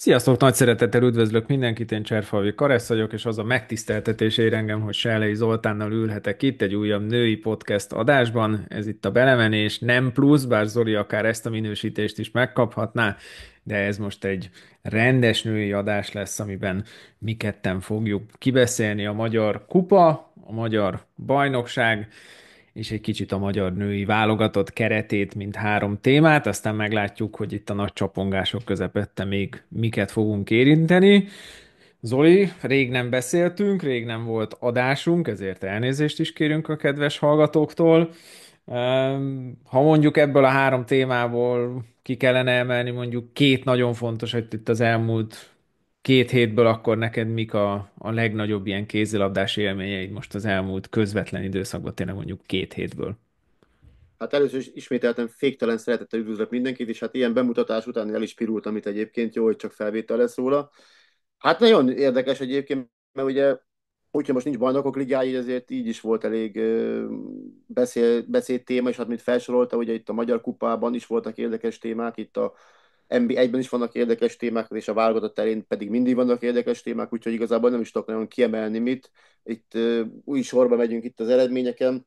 Sziasztok, nagy szeretettel üdvözlök mindenkit, én Cserfalvi Karesz vagyok, és az a megtiszteltetés ér engem, hogy Sellei Zoltánnal ülhetek itt egy újabb női podcast adásban. Ez itt a belemenés, nem plusz, bár Zoli akár ezt a minősítést is megkaphatná, de ez most egy rendes női adás lesz, amiben mi ketten fogjuk kibeszélni a magyar kupa, a magyar bajnokság, és egy kicsit a magyar női válogatott keretét, mint három témát, aztán meglátjuk, hogy itt a nagy csapongások közepette még miket fogunk érinteni. Zoli, rég nem beszéltünk, rég nem volt adásunk, ezért elnézést is kérünk a kedves hallgatóktól. Ehm, ha mondjuk ebből a három témából ki kellene emelni mondjuk két nagyon fontos, hogy itt az elmúlt két hétből akkor neked mik a, a legnagyobb ilyen kézilabdás élményeid most az elmúlt közvetlen időszakban, tényleg mondjuk két hétből? Hát először is ismételtem féktelen szeretettel üdvözlök mindenkit, és hát ilyen bemutatás után el is pirultam itt egyébként, jó, hogy csak felvétel lesz róla. Hát nagyon érdekes egyébként, mert ugye Úgyhogy most nincs bajnokok ligája, ezért így is volt elég beszél, beszéd téma, és hát mint felsorolta, ugye itt a Magyar Kupában is voltak érdekes témák, itt a nba ben is vannak érdekes témák, és a válogatott terén pedig mindig vannak érdekes témák, úgyhogy igazából nem is tudok nagyon kiemelni mit. Itt uh, új sorba megyünk itt az eredményeken.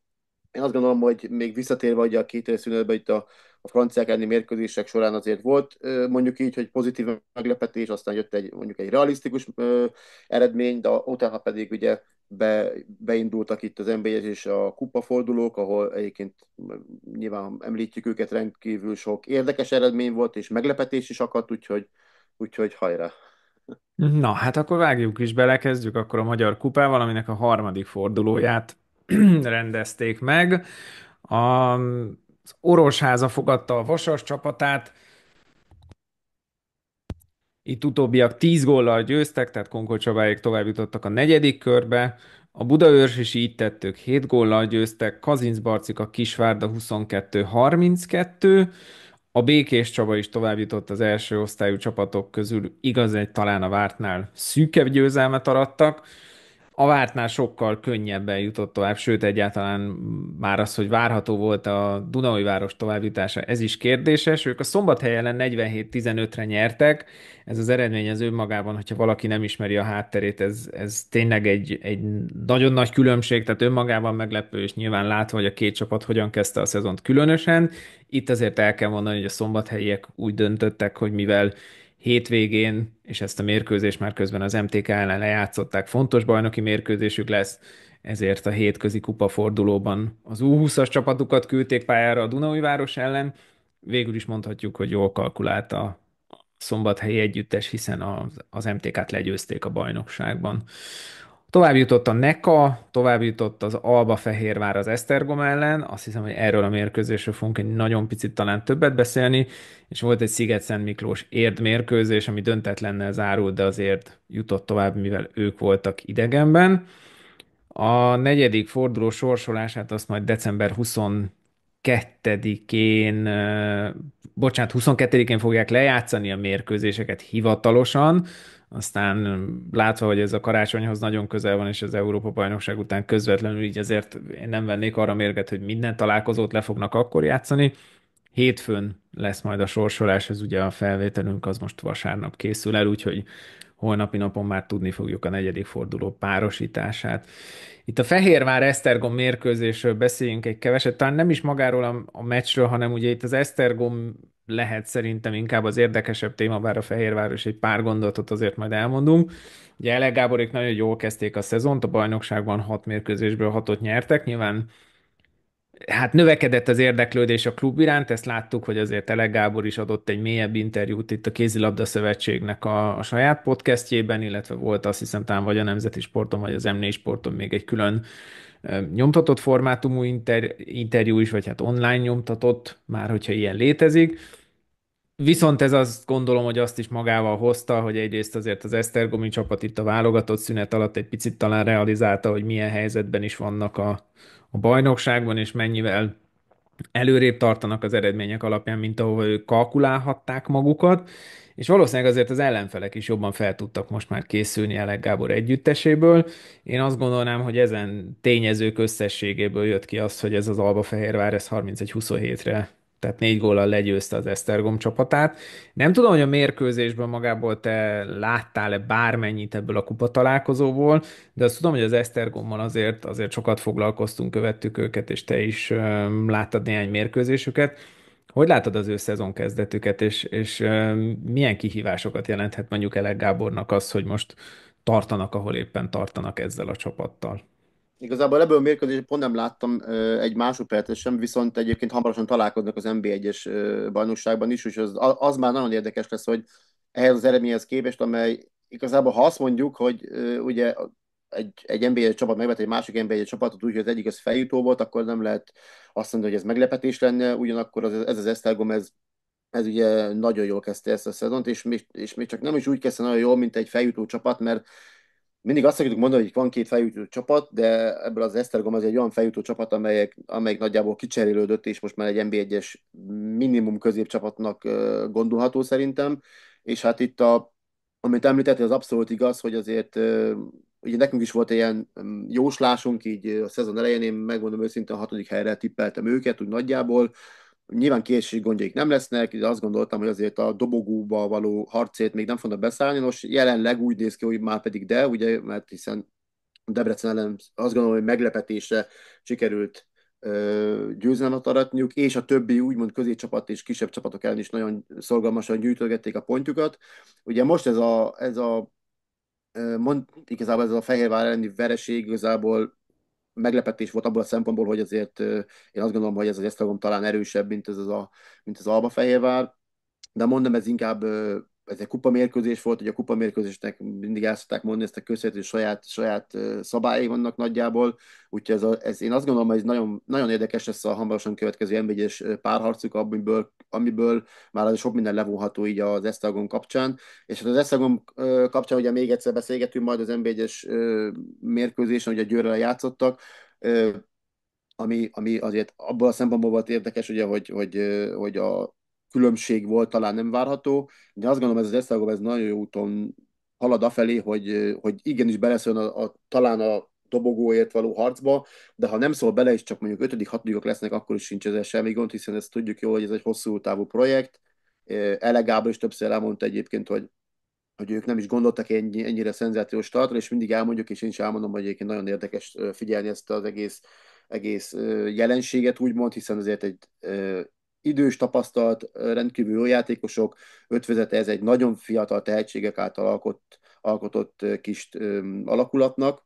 Én azt gondolom, hogy még visszatérve ugye a két szünetbe itt a, a franciák elleni mérkőzések során azért volt uh, mondjuk így, hogy pozitív meglepetés, aztán jött egy mondjuk egy realisztikus uh, eredmény, de utána pedig ugye be, beindultak itt az nba és a kupafordulók, ahol egyébként nyilván említjük őket, rendkívül sok érdekes eredmény volt, és meglepetés is akadt, úgyhogy, úgyhogy hajrá! Na, hát akkor vágjuk is bele, kezdjük akkor a Magyar Kupával, aminek a harmadik fordulóját rendezték meg. A, az Orosháza fogadta a Vasas csapatát, itt utóbbiak 10 góllal győztek, tehát Konkol Csabáék tovább jutottak a negyedik körbe. A Budaörs is így tettük, 7 góllal győztek, Kazinc Barcik a Kisvárda 22-32, a Békés Csaba is tovább jutott az első osztályú csapatok közül, igaz egy talán a vártnál szűkebb győzelmet arattak, a vártnál sokkal könnyebben jutott tovább, sőt egyáltalán már az, hogy várható volt a Dunai város továbbjutása, ez is kérdéses. Ők a szombathely ellen 47-15-re nyertek, ez az eredmény az önmagában, hogyha valaki nem ismeri a hátterét, ez, ez tényleg egy, egy nagyon nagy különbség, tehát önmagában meglepő, és nyilván látva, hogy a két csapat hogyan kezdte a szezont különösen. Itt azért el kell mondani, hogy a szombathelyiek úgy döntöttek, hogy mivel hétvégén, és ezt a mérkőzést már közben az MTK ellen lejátszották, fontos bajnoki mérkőzésük lesz, ezért a hétközi kupa fordulóban az U20-as csapatukat küldték pályára a Város ellen. Végül is mondhatjuk, hogy jól kalkulált a szombathelyi együttes, hiszen az, az MTK-t legyőzték a bajnokságban. Tovább jutott a Neka, tovább jutott az Alba Fehérvár az Esztergom ellen, azt hiszem, hogy erről a mérkőzésről fogunk egy nagyon picit talán többet beszélni, és volt egy sziget Miklós érd mérkőzés, ami döntetlennel zárult, de azért jutott tovább, mivel ők voltak idegenben. A negyedik forduló sorsolását azt majd december 22-én, bocsánat, 22-én fogják lejátszani a mérkőzéseket hivatalosan, aztán látva, hogy ez a karácsonyhoz nagyon közel van, és az Európa-bajnokság után közvetlenül így azért én nem vennék arra mérget, hogy minden találkozót le fognak akkor játszani. Hétfőn lesz majd a sorsolás, ez ugye a felvételünk az most vasárnap készül el, úgyhogy holnapi napon már tudni fogjuk a negyedik forduló párosítását. Itt a Fehérvár-Esztergom mérkőzésről beszéljünk egy keveset, talán nem is magáról a, a meccsről, hanem ugye itt az Esztergom lehet szerintem inkább az érdekesebb téma, bár a Fehérváros egy pár gondolatot azért majd elmondunk. Ugye Ele Gáborék nagyon jól kezdték a szezont, a bajnokságban hat mérkőzésből hatot nyertek, nyilván hát növekedett az érdeklődés a klub iránt, ezt láttuk, hogy azért Ele Gábor is adott egy mélyebb interjút itt a Kézilabda Szövetségnek a, a saját podcastjében, illetve volt azt hiszem talán vagy a Nemzeti Sporton, vagy az M4 Sporton még egy külön nyomtatott formátumú inter, interjú is, vagy hát online nyomtatott, már hogyha ilyen létezik. Viszont ez azt gondolom, hogy azt is magával hozta, hogy egyrészt azért az Esztergomi csapat itt a válogatott szünet alatt egy picit talán realizálta, hogy milyen helyzetben is vannak a, a bajnokságban, és mennyivel előrébb tartanak az eredmények alapján, mint ahol ők kalkulálhatták magukat, és valószínűleg azért az ellenfelek is jobban fel tudtak most már készülni Elek Gábor együtteséből. Én azt gondolnám, hogy ezen tényezők összességéből jött ki az, hogy ez az Alba Fehérvár ez 31-27-re tehát négy góllal legyőzte az Esztergom csapatát. Nem tudom, hogy a mérkőzésben magából te láttál-e bármennyit ebből a kupa találkozóból, de azt tudom, hogy az Esztergommal azért, azért sokat foglalkoztunk, követtük őket, és te is láttad néhány mérkőzésüket. Hogy látod az ő szezon kezdetüket, és, és milyen kihívásokat jelenthet mondjuk Elek Gábornak az, hogy most tartanak, ahol éppen tartanak ezzel a csapattal? Igazából ebből a mérkőzésből pont nem láttam egy másodpercet sem, viszont egyébként hamarosan találkoznak az NB1-es bajnokságban is, és az, az már nagyon érdekes lesz, hogy ehhez az eredményhez képest, amely igazából ha azt mondjuk, hogy ugye egy, egy NBA csapat megvet egy másik NBA csapatot, úgyhogy az egyik az feljutó volt, akkor nem lehet azt mondani, hogy ez meglepetés lenne, ugyanakkor az, ez az Esztergom, ez, ez ugye nagyon jól kezdte ezt a szezont, és még, és még csak nem is úgy kezdte nagyon jól, mint egy feljutó csapat, mert mindig azt szoktuk mondani, hogy van két feljutó csapat, de ebből az Esztergom az egy olyan feljutó csapat, amelyek, amelyik nagyjából kicserélődött, és most már egy NB1-es minimum középcsapatnak gondolható szerintem, és hát itt a, amit említettél, az abszolút igaz, hogy azért ugye nekünk is volt ilyen jóslásunk, így a szezon elején én megmondom őszintén a hatodik helyre tippeltem őket, úgy nagyjából, Nyilván készség gondjaik nem lesznek, de azt gondoltam, hogy azért a dobogóba való harcét még nem fognak beszállni, most jelenleg úgy néz ki, hogy már pedig de, ugye, mert hiszen Debrecen ellen azt gondolom, hogy meglepetésre sikerült győzelmet aratniuk, és a többi úgymond középcsapat és kisebb csapatok ellen is nagyon szorgalmasan gyűjtögették a pontjukat. Ugye most ez a, ez a mond, igazából ez a Fehérvár elleni vereség igazából meglepetés volt abból a szempontból, hogy azért én azt gondolom, hogy ez az Esztragom talán erősebb, mint ez, az a, mint az Alba Fehérvár, de mondom, ez inkább ez egy kupamérkőzés volt, hogy a kupamérkőzésnek mindig el szokták mondani ezt a köszönhető saját, saját szabályai vannak nagyjából, úgyhogy ez, a, ez én azt gondolom, hogy ez nagyon, nagyon érdekes lesz a hamarosan következő nb es párharcuk, amiből, amiből már az sok minden levonható így az Esztagon kapcsán, és hát az Esztagon kapcsán ugye még egyszer beszélgetünk majd az nb es mérkőzésen, ugye Győrrel játszottak, ami, ami azért abból a szempontból volt érdekes, ugye, hogy, hogy, hogy a, különbség volt, talán nem várható, de azt gondolom, ez az Esztergom ez nagyon jó úton halad afelé, hogy, hogy igenis beleszön a, a, talán a dobogóért való harcba, de ha nem szól bele, és csak mondjuk ötödik, hatodikok lesznek, akkor is sincs ezzel semmi gond, hiszen ezt tudjuk jól, hogy ez egy hosszú távú projekt. E, Elegábor is többször elmondta egyébként, hogy hogy ők nem is gondoltak ennyi, ennyire szenzációs tartra, és mindig elmondjuk, és én is elmondom, hogy egyébként nagyon érdekes figyelni ezt az egész, egész jelenséget, úgymond, hiszen azért egy idős tapasztalt, rendkívül jó játékosok, ötvezete ez egy nagyon fiatal tehetségek által alkott, alkotott kis alakulatnak,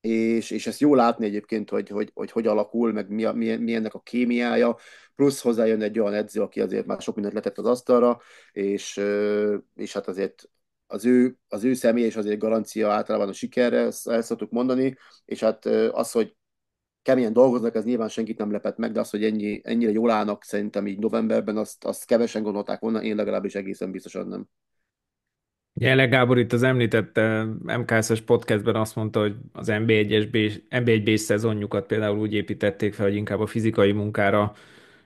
és, és ezt jó látni egyébként, hogy hogy, hogy, hogy alakul, meg mi, a, mi, mi ennek a kémiája, plusz hozzájön egy olyan edző, aki azért már sok mindent letett az asztalra, és, és hát azért az ő, az ő személy és azért garancia általában a sikerre, ezt, ezt szoktuk mondani, és hát az, hogy keményen dolgoznak, ez nyilván senkit nem lepett meg, de az, hogy ennyi, ennyire jól állnak szerintem így novemberben, azt, azt kevesen gondolták volna, én legalábbis egészen biztosan nem. Jelenleg Gábor itt az említett MKS-es podcastben azt mondta, hogy az NB1-es szezonjukat például úgy építették fel, hogy inkább a fizikai munkára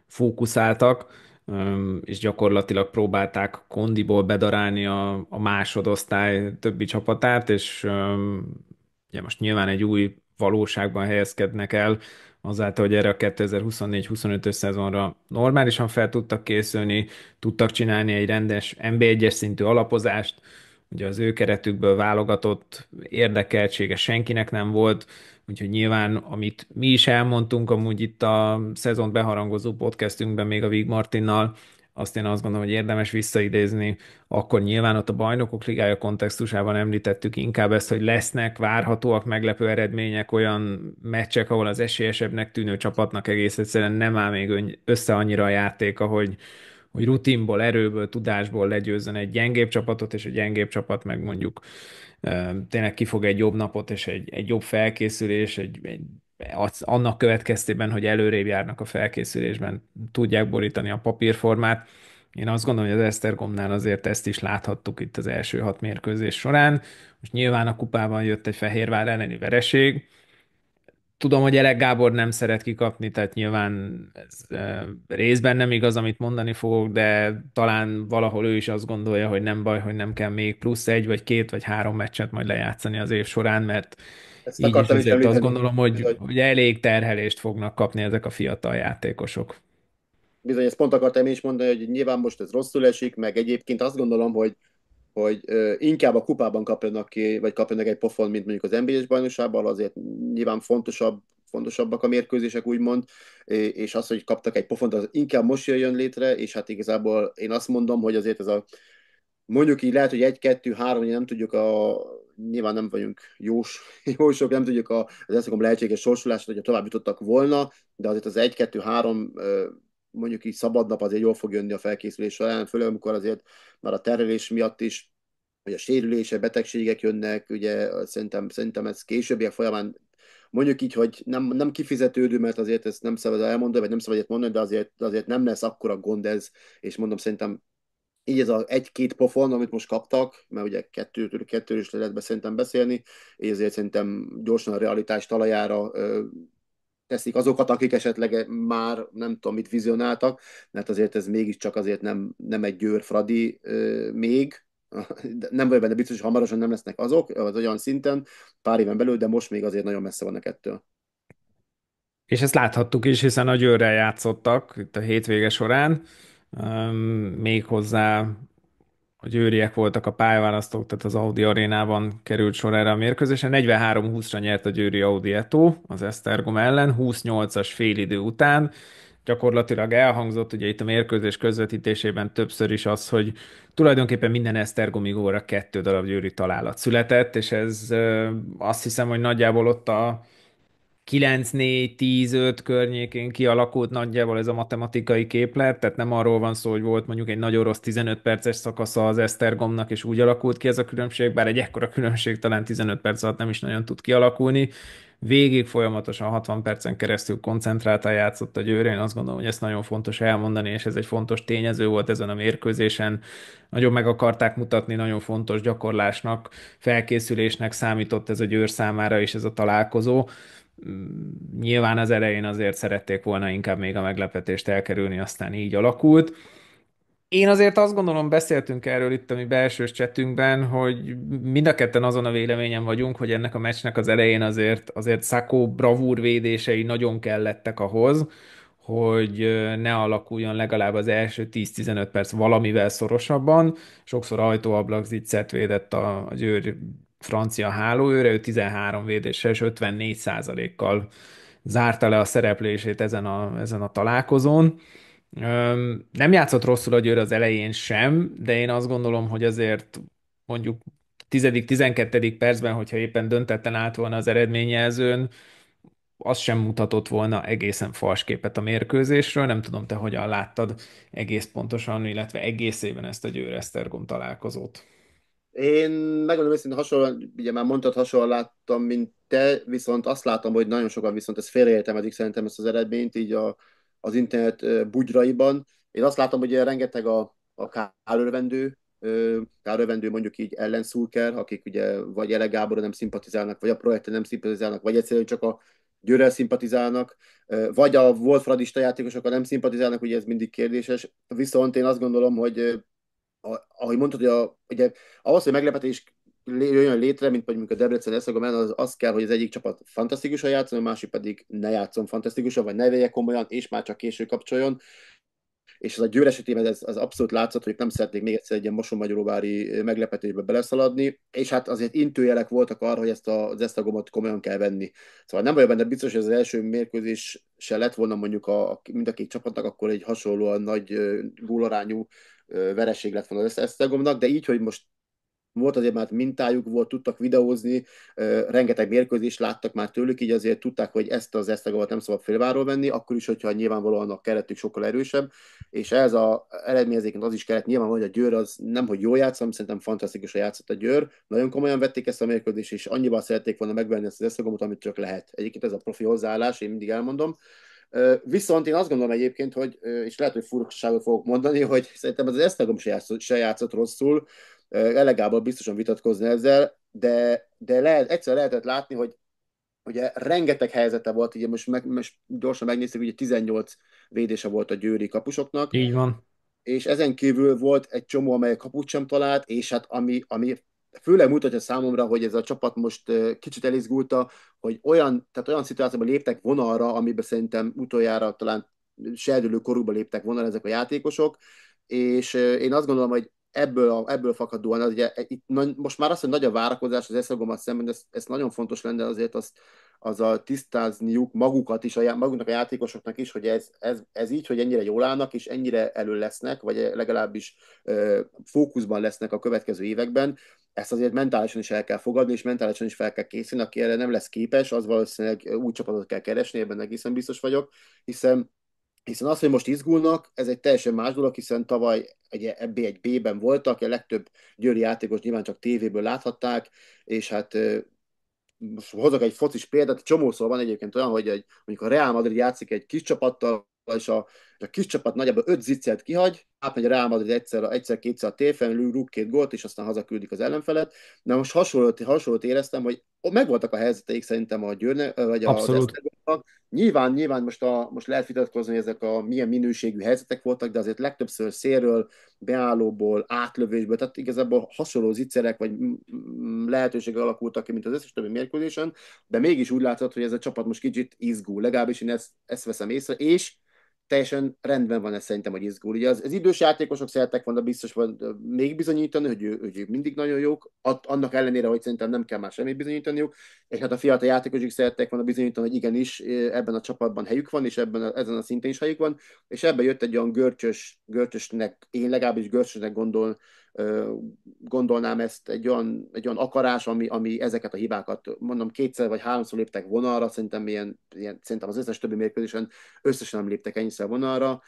fókuszáltak, és gyakorlatilag próbálták kondiból bedarálni a, a másodosztály többi csapatát, és ugye most nyilván egy új valóságban helyezkednek el, azáltal, hogy erre a 2024-25-ös szezonra normálisan fel tudtak készülni, tudtak csinálni egy rendes NB1-es szintű alapozást, ugye az ő keretükből válogatott érdekeltsége senkinek nem volt, úgyhogy nyilván, amit mi is elmondtunk amúgy itt a szezon beharangozó podcastünkben még a Vig Martinnal, azt én azt gondolom, hogy érdemes visszaidézni, akkor nyilván ott a bajnokok ligája kontextusában említettük inkább ezt, hogy lesznek várhatóak meglepő eredmények, olyan meccsek, ahol az esélyesebbnek tűnő csapatnak egész egyszerűen nem áll még össze annyira a játék, ahogy hogy rutinból, erőből, tudásból legyőzzen egy gyengébb csapatot, és egy gyengébb csapat meg mondjuk tényleg kifog egy jobb napot, és egy, egy jobb felkészülés, egy, egy az, annak következtében, hogy előrébb járnak a felkészülésben, tudják borítani a papírformát. Én azt gondolom, hogy az Esztergomnál azért ezt is láthattuk itt az első hat mérkőzés során. Most nyilván a kupában jött egy Fehérvár elleni vereség. Tudom, hogy Elek Gábor nem szeret kikapni, tehát nyilván ez részben nem igaz, amit mondani fogok, de talán valahol ő is azt gondolja, hogy nem baj, hogy nem kell még plusz egy, vagy két, vagy három meccset majd lejátszani az év során, mert ezt így is azért azt gondolom, hogy, bizony. hogy elég terhelést fognak kapni ezek a fiatal játékosok. Bizony, ezt pont akartam én is mondani, hogy nyilván most ez rosszul esik, meg egyébként azt gondolom, hogy hogy inkább a kupában kapjanak ki, vagy kapjanak egy pofon, mint mondjuk az NBA-s bajnokságban, azért nyilván fontosabb fontosabbak a mérkőzések, úgymond, és az, hogy kaptak egy pofont, az inkább most jön létre, és hát igazából én azt mondom, hogy azért ez a mondjuk így lehet, hogy egy, kettő, három, nem tudjuk a nyilván nem vagyunk jós, jósok, nem tudjuk a az eszekom lehetséges sorsulását, hogyha tovább jutottak volna, de azért az 1-2-3 mondjuk így szabad nap azért jól fog jönni a felkészülés során, főleg amikor azért már a terelés miatt is hogy a sérülése, betegségek jönnek, ugye szerintem, szerintem ez ilyen folyamán mondjuk így, hogy nem, nem kifizetődő, mert azért ezt nem szabad elmondani, vagy nem szabad ezt mondani, de azért, azért nem lesz akkora gond ez, és mondom, szerintem így ez az egy-két pofon, amit most kaptak, mert ugye kettőtől kettőről is lehet be szerintem beszélni, és ezért szerintem gyorsan a realitás talajára teszik azokat, akik esetleg már nem tudom mit vizionáltak, mert azért ez mégiscsak azért nem, nem egy Győr Fradi még, még, nem vagyok benne biztos, hogy hamarosan nem lesznek azok, az olyan szinten, pár éven belül, de most még azért nagyon messze vannak ettől. És ezt láthattuk is, hiszen a Győrrel játszottak itt a hétvége során, méghozzá a győriek voltak a pályaválasztók, tehát az Audi arénában került sor erre a mérkőzésre. 43-20-ra nyert a Győri Audi Eto az Esztergom ellen, 28-as idő után. Gyakorlatilag elhangzott ugye itt a mérkőzés közvetítésében többször is az, hogy tulajdonképpen minden Esztergomi óra kettő darab győri találat született, és ez azt hiszem, hogy nagyjából ott a 9-4-10-5 környékén kialakult nagyjából ez a matematikai képlet, tehát nem arról van szó, hogy volt mondjuk egy nagyon rossz 15 perces szakasza az Esztergomnak, és úgy alakult ki ez a különbség, bár egy ekkora különbség talán 15 perc alatt nem is nagyon tud kialakulni. Végig folyamatosan 60 percen keresztül koncentráltan játszott a Győr, én azt gondolom, hogy ezt nagyon fontos elmondani, és ez egy fontos tényező volt ezen a mérkőzésen. Nagyon meg akarták mutatni, nagyon fontos gyakorlásnak, felkészülésnek számított ez a Győr számára is ez a találkozó Mm, nyilván az elején azért szerették volna inkább még a meglepetést elkerülni, aztán így alakult. Én azért azt gondolom, beszéltünk erről itt a mi belső csetünkben, hogy mind a ketten azon a véleményen vagyunk, hogy ennek a meccsnek az elején azért, azért Szakó bravúr védései nagyon kellettek ahhoz, hogy ne alakuljon legalább az első 10-15 perc valamivel szorosabban. Sokszor ajtóablak ziccet védett a, a Győr francia hálóőre, ő 13 védéssel és 54 kal zárta le a szereplését ezen a, ezen a találkozón. Nem játszott rosszul a győr az elején sem, de én azt gondolom, hogy azért mondjuk 10.-12. percben, hogyha éppen döntetlen állt volna az eredményjelzőn, az sem mutatott volna egészen fals képet a mérkőzésről. Nem tudom, te hogyan láttad egész pontosan, illetve egész évben ezt a Győr Esztergom találkozót. Én megmondom őszintén hasonlóan, ugye már mondtad hasonlóan láttam, mint te, viszont azt látom, hogy nagyon sokan viszont ez félreértelmezik szerintem ezt az eredményt, így a, az internet bugyraiban. Én azt látom, hogy rengeteg a, a kárörvendő, kárörvendő mondjuk így ellenszulker, akik ugye vagy Ele Gáborra nem szimpatizálnak, vagy a projekte nem szimpatizálnak, vagy egyszerűen csak a Győrrel szimpatizálnak, vagy a Wolfradista játékosokkal nem szimpatizálnak, ugye ez mindig kérdéses. Viszont én azt gondolom, hogy ahogy mondtad, hogy a, ugye, ahhoz, hogy meglepetés jöjjön létre, mint mondjuk a Debrecen Eszegomen, az az kell, hogy az egyik csapat fantasztikusan játszon, a másik pedig ne játszon fantasztikusan, vagy ne vegye komolyan, és már csak késő kapcsoljon. És az a győr esetében ez az abszolút látszott, hogy nem szeretnék még egyszer egy ilyen mosonmagyaróvári meglepetésbe beleszaladni, és hát azért intőjelek voltak arra, hogy ezt az esztagomot komolyan kell venni. Szóval nem vagyok benne biztos, hogy ez az első mérkőzés se lett volna mondjuk a, mind a két csapatnak, akkor egy hasonlóan nagy gólarányú vereség lett volna az Esztergomnak, de így, hogy most volt azért már mintájuk, volt, tudtak videózni, rengeteg mérkőzést láttak már tőlük, így azért tudták, hogy ezt az Esztergomot nem szabad félváról venni, akkor is, hogyha nyilvánvalóan a keretük sokkal erősebb, és ez a eredményezéken az is kellett nyilvánvalóan, hogy a Győr az nem, hogy jó játszom, szerintem a játszott a Győr, nagyon komolyan vették ezt a mérkőzést, és annyival szerették volna megvenni ezt az Esztergomot, amit csak lehet. Egyébként ez a profi hozzáállás, én mindig elmondom, Viszont én azt gondolom egyébként, hogy, és lehet, hogy furcsaságot fogok mondani, hogy szerintem az Esztergom se játszott, se játszott rosszul, elegában biztosan vitatkozni ezzel, de, de lehet, egyszer lehetett látni, hogy ugye rengeteg helyzete volt, ugye most, meg, most gyorsan megnéztük, ugye 18 védése volt a győri kapusoknak. Így van. És ezen kívül volt egy csomó, amely kaput sem talált, és hát ami, ami főleg mutatja számomra, hogy ez a csapat most kicsit elizgulta, hogy olyan, tehát olyan szituációban léptek vonalra, amiben szerintem utoljára talán serdülő korúban léptek vonalra ezek a játékosok, és én azt gondolom, hogy ebből, a, ebből fakadóan, az ugye, itt nagy, most már az, hogy nagy a várakozás az eszegomat szemben, ez, ez nagyon fontos lenne azért azt az a tisztázniuk magukat is, a, maguknak a játékosoknak is, hogy ez, ez, ez így, hogy ennyire jól állnak, és ennyire elő lesznek, vagy legalábbis ö, fókuszban lesznek a következő években, ezt azért mentálisan is el kell fogadni, és mentálisan is fel kell készülni, aki erre nem lesz képes, az valószínűleg új csapatot kell keresni, ebben egészen biztos vagyok, hiszen hiszen az, hogy most izgulnak, ez egy teljesen más dolog, hiszen tavaly egy ebbé egy B-ben voltak, a legtöbb győri játékos nyilván csak tévéből láthatták, és hát most hozok egy focis példát, csomószor van egyébként olyan, hogy egy, mondjuk a Real Madrid játszik egy kis csapattal, és a, a kis csapat nagyjából öt ziccet kihagy, átmegy a Real Madrid egyszer, egyszer kétszer a téfen, rúg két gólt, és aztán hazaküldik az ellenfelet. De most hasonlót, hasonlót éreztem, hogy megvoltak a helyzeteik szerintem a Győrnek, vagy a Abszolút. a Nyilván, nyilván most, a, most lehet vitatkozni, hogy ezek a milyen minőségű helyzetek voltak, de azért legtöbbször szélről, beállóból, átlövésből, tehát igazából hasonló zicserek vagy lehetőségek alakultak ki, mint az összes többi mérkőzésen, de mégis úgy látszott, hogy ez a csapat most kicsit izgul, legalábbis én ezt, ezt veszem észre, és teljesen rendben van ez szerintem, hogy izgul. Ugye az, az idős játékosok szeretek volna biztos van még bizonyítani, hogy, ő, hogy ők mindig nagyon jók, at, annak ellenére, hogy szerintem nem kell már semmit bizonyítaniuk, és hát a fiatal játékosok szeretek volna bizonyítani, hogy igenis ebben a csapatban helyük van, és ebben a, ezen a szinten is helyük van, és ebben jött egy olyan görcsös, görcsösnek, én legalábbis görcsösnek gondol, gondolnám ezt egy olyan, egy olyan akarás, ami, ami ezeket a hibákat, mondom, kétszer vagy háromszor léptek vonalra, szerintem, ilyen, ilyen, szerintem az összes többi mérkőzésen összesen nem léptek ennyiszer vonalra.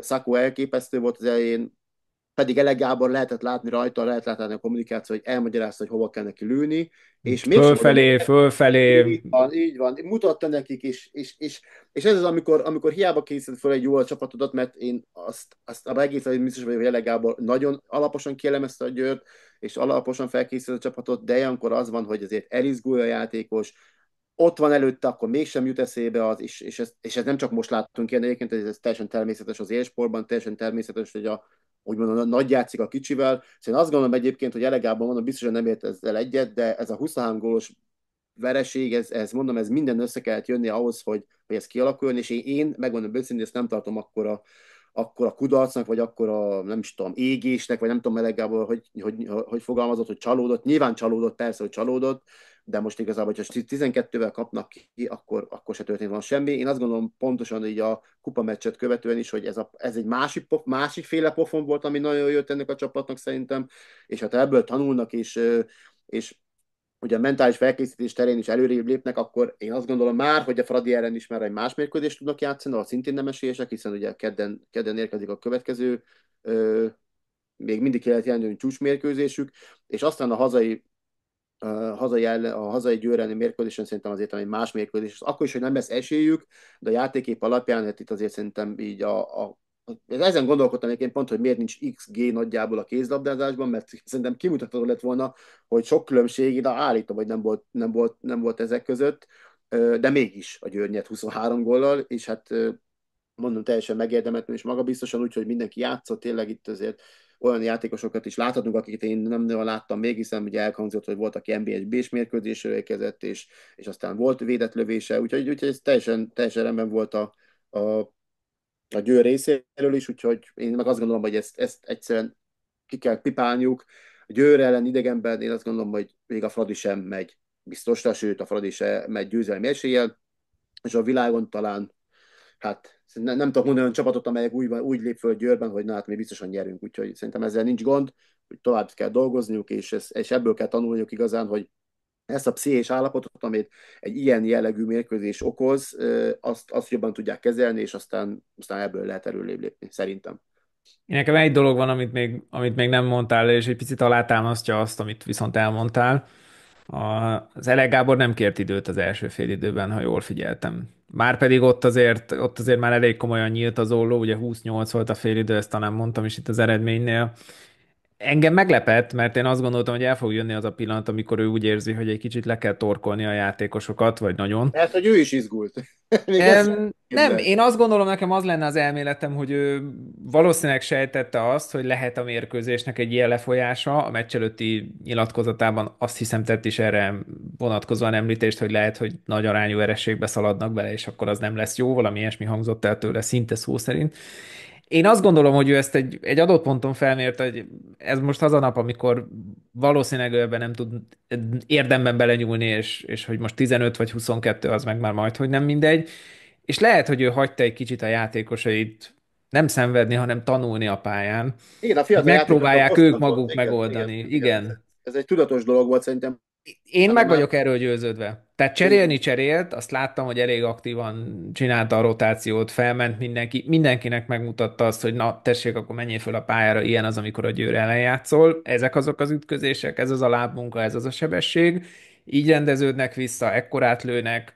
Szakó elképesztő volt az elején, pedig Gábor lehetett látni rajta, lehet látni a kommunikáció, hogy elmagyarázta, hogy hova kell neki lőni, és még Fölfelé, szóval, fölfelé. Így van, így van. Mutatta nekik, és, és, és, és ez az, amikor, amikor hiába készített fel egy jó csapatodat, mert én azt, azt a egész biztos vagyok, hogy Gábor nagyon alaposan kielemezte a győrt, és alaposan felkészített a csapatot, de ilyenkor az van, hogy azért elizgulja a játékos, ott van előtte, akkor mégsem jut eszébe az, és, és, ez, és ez nem csak most láttunk ilyen, egyébként ez, ez teljesen természetes az élsportban, teljesen természetes, hogy a, úgymond a nagy játszik a kicsivel. Szóval én azt gondolom egyébként, hogy elegában mondom, biztosan nem ért ezzel egyet, de ez a 23 gólos vereség, ez, ez mondom, ez minden össze kellett jönni ahhoz, hogy, hogy ez kialakuljon, és én, én megmondom őszintén, ezt nem tartom a akkor a kudarcnak, vagy akkor a nem is tudom, égésnek, vagy nem tudom melegából, hogy, hogy, hogy fogalmazott, hogy csalódott. Nyilván csalódott, persze, hogy csalódott, de most igazából, hogyha 12-vel kapnak ki, akkor, akkor se történt van semmi. Én azt gondolom pontosan így a kupa meccset követően is, hogy ez, a, ez egy másik, pof, másik féle pofon volt, ami nagyon jött ennek a csapatnak szerintem, és hát ebből tanulnak, és, és ugye a mentális felkészítés terén is előrébb lépnek, akkor én azt gondolom már, hogy a Fradi ellen is már egy más mérkőzést tudnak játszani, ahol szintén nem esélyesek, hiszen ugye kedden, kedden érkezik a következő, még mindig kellett lehet jelenteni, hogy csúcsmérkőzésük, és aztán a hazai hazai, ellen, a hazai győrelni mérkőzésen szerintem azért egy más mérkőzés. akkor is, hogy nem lesz esélyük, de a játékép alapján, hát itt azért szerintem így a, a ezen gondolkodtam egyébként pont, hogy miért nincs XG nagyjából a kézlabdázásban, mert szerintem kimutatható lett volna, hogy sok különbség, de állítom, hogy nem volt, nem volt, nem volt ezek között, de mégis a Győr nyert 23 góllal, és hát mondom, teljesen megérdemetlen és magabiztosan, úgyhogy mindenki játszott, tényleg itt azért olyan játékosokat is láthatunk, akiket én nem nagyon láttam még, hiszen ugye elhangzott, hogy volt, aki nba b s mérkőzésre érkezett, és, és aztán volt védett lövése, úgyhogy, úgyhogy ez teljesen, teljesen rendben volt a, a, a győr részéről is, úgyhogy én meg azt gondolom, hogy ezt, ezt egyszerűen ki kell pipálniuk. A győr ellen idegenben én azt gondolom, hogy még a Fradi sem megy biztosra, sőt a Fradi sem megy győzelmi eséllyel, és a világon talán hát nem, nem tudok mondani olyan csapatot, amelyek úgy, úgy lép föl Győrben, hogy na hát mi biztosan nyerünk, úgyhogy szerintem ezzel nincs gond, hogy tovább kell dolgozniuk, és, ez, és ebből kell tanulniuk igazán, hogy ezt a pszichés állapotot, amit egy ilyen jellegű mérkőzés okoz, azt, azt jobban tudják kezelni, és aztán, aztán ebből lehet erőlébb lépni, szerintem. Nekem egy dolog van, amit még, amit még nem mondtál, és egy picit alátámasztja azt, amit viszont elmondtál. Az Elek Gábor nem kért időt az első fél időben, ha jól figyeltem. Már pedig ott azért, ott azért már elég komolyan nyílt az olló, ugye 28 volt a fél idő, ezt talán mondtam is itt az eredménynél, Engem meglepett, mert én azt gondoltam, hogy el fog jönni az a pillanat, amikor ő úgy érzi, hogy egy kicsit le kell torkolni a játékosokat, vagy nagyon. Lehet, hogy ő is izgult. em, nem, én azt gondolom, nekem az lenne az elméletem, hogy ő valószínűleg sejtette azt, hogy lehet a mérkőzésnek egy ilyen lefolyása. A meccs előtti nyilatkozatában azt hiszem tett is erre vonatkozóan említést, hogy lehet, hogy nagy arányú erességbe szaladnak bele, és akkor az nem lesz jó, valami ilyesmi hangzott el tőle szinte szó szerint. Én azt gondolom, hogy ő ezt egy, egy adott ponton felmért, hogy ez most az a nap, amikor valószínűleg ő ebben nem tud érdemben belenyúlni, és, és hogy most 15 vagy 22, az meg már majd, hogy nem mindegy. És lehet, hogy ő hagyta egy kicsit a játékosait nem szenvedni, hanem tanulni a pályán. Igen, a fiatal Megpróbálják ők maguk megoldani. Igen. igen. Ez egy tudatos dolog volt szerintem. Én meg vagyok erről győződve. Tehát cserélni cserélt, azt láttam, hogy elég aktívan csinálta a rotációt, felment mindenki, mindenkinek megmutatta azt, hogy na tessék, akkor menjél föl a pályára, ilyen az, amikor a győr ellen játszol. Ezek azok az ütközések, ez az a lábmunka, ez az a sebesség. Így rendeződnek vissza, ekkorát lőnek,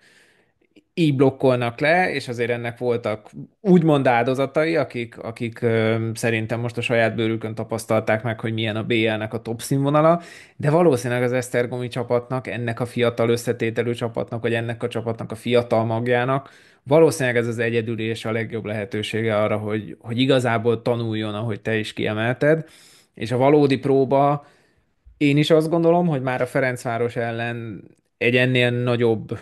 így blokkolnak le, és azért ennek voltak úgymond áldozatai, akik, akik ö, szerintem most a saját bőrükön tapasztalták meg, hogy milyen a BL-nek a top színvonala, de valószínűleg az Esztergomi csapatnak, ennek a fiatal összetételű csapatnak, vagy ennek a csapatnak a fiatal magjának, valószínűleg ez az egyedül és a legjobb lehetősége arra, hogy, hogy igazából tanuljon, ahogy te is kiemelted, és a valódi próba, én is azt gondolom, hogy már a Ferencváros ellen egy ennél nagyobb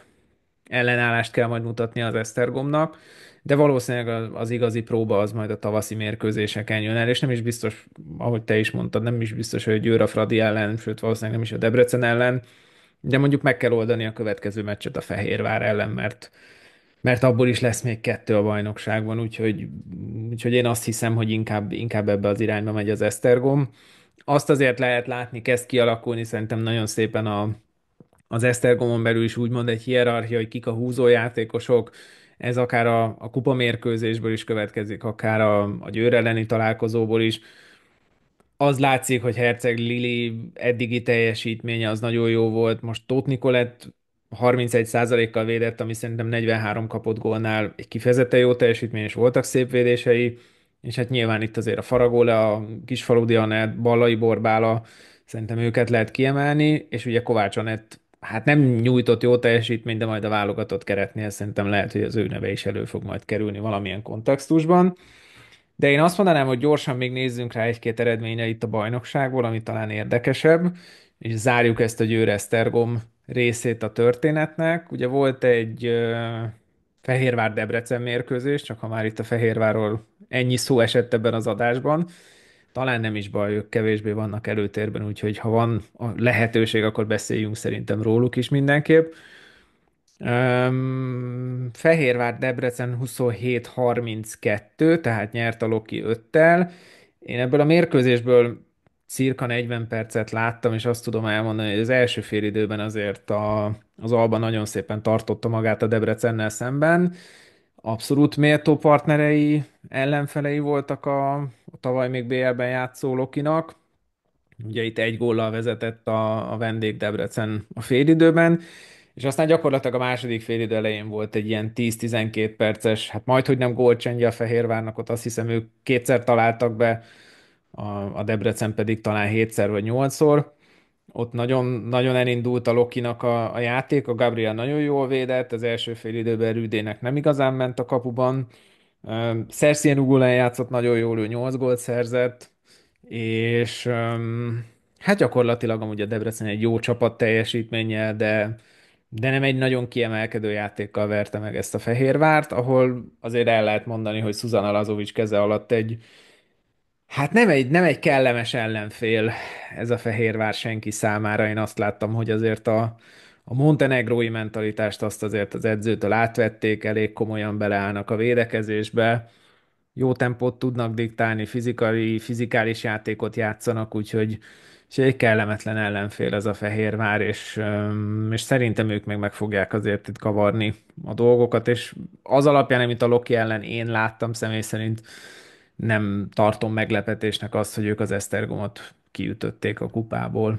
ellenállást kell majd mutatni az Esztergomnak, de valószínűleg az igazi próba az majd a tavaszi mérkőzéseken jön el, és nem is biztos, ahogy te is mondtad, nem is biztos, hogy Győr a Fradi ellen, sőt valószínűleg nem is a Debrecen ellen, de mondjuk meg kell oldani a következő meccset a Fehérvár ellen, mert, mert abból is lesz még kettő a bajnokságban, úgyhogy, úgyhogy én azt hiszem, hogy inkább, inkább ebbe az irányba megy az Esztergom. Azt azért lehet látni, kezd kialakulni szerintem nagyon szépen a, az Esztergomon belül is úgymond egy hierarchia, hogy kik a játékosok, ez akár a, a kupamérkőzésből is következik, akár a, a Győr elleni találkozóból is. Az látszik, hogy Herceg Lili eddigi teljesítménye az nagyon jó volt. Most Tóth Nikolett 31%-kal védett, ami szerintem 43 kapott gólnál egy kifejezetten jó teljesítmény, és voltak szép védései, és hát nyilván itt azért a Faragóla, a Kisfaludi Anett, Ballai Borbála, szerintem őket lehet kiemelni, és ugye Kovács Anett hát nem nyújtott jó teljesítmény, de majd a válogatott keretnél szerintem lehet, hogy az ő neve is elő fog majd kerülni valamilyen kontextusban. De én azt mondanám, hogy gyorsan még nézzünk rá egy-két eredménye itt a bajnokságból, ami talán érdekesebb, és zárjuk ezt a Győr-Esztergom részét a történetnek. Ugye volt egy Fehérvár-Debrecen mérkőzés, csak ha már itt a Fehérváról ennyi szó esett ebben az adásban, talán nem is baj, ők kevésbé vannak előtérben, úgyhogy ha van a lehetőség, akkor beszéljünk szerintem róluk is mindenképp. Um, Fehérvár Debrecen 27-32, tehát nyert a Loki 5-tel. Én ebből a mérkőzésből cirka 40 percet láttam, és azt tudom elmondani, hogy az első fél időben azért a, az Alba nagyon szépen tartotta magát a Debrecennel szemben, abszolút méltó partnerei, ellenfelei voltak a, a tavaly még BL-ben játszó Lokinak. Ugye itt egy góllal vezetett a, a vendég Debrecen a félidőben, és aztán gyakorlatilag a második félidő elején volt egy ilyen 10-12 perces, hát majd, hogy nem gólcsendje a Fehérvárnak, ott azt hiszem ők kétszer találtak be, a, a Debrecen pedig talán 7-szer vagy 8-szor ott nagyon, nagyon elindult a Lokinak a, a játék, a Gabriel nagyon jól védett, az első fél időben Rüdének nem igazán ment a kapuban, Szerszien Ugulán játszott nagyon jól, ő 8 gólt szerzett, és hát gyakorlatilag amúgy a Debrecen egy jó csapat teljesítménye, de, de nem egy nagyon kiemelkedő játékkal verte meg ezt a Fehérvárt, ahol azért el lehet mondani, hogy Susanna Lazovics keze alatt egy, Hát nem egy, nem egy kellemes ellenfél ez a Fehérvár senki számára. Én azt láttam, hogy azért a, a montenegrói mentalitást azt azért az edzőtől átvették, elég komolyan beleállnak a védekezésbe, jó tempót tudnak diktálni, fizikai, fizikális játékot játszanak, úgyhogy és egy kellemetlen ellenfél ez a Fehérvár, és, és szerintem ők meg meg fogják azért itt kavarni a dolgokat, és az alapján, amit a Loki ellen én láttam személy szerint, nem tartom meglepetésnek azt, hogy ők az Esztergomot kiütötték a kupából.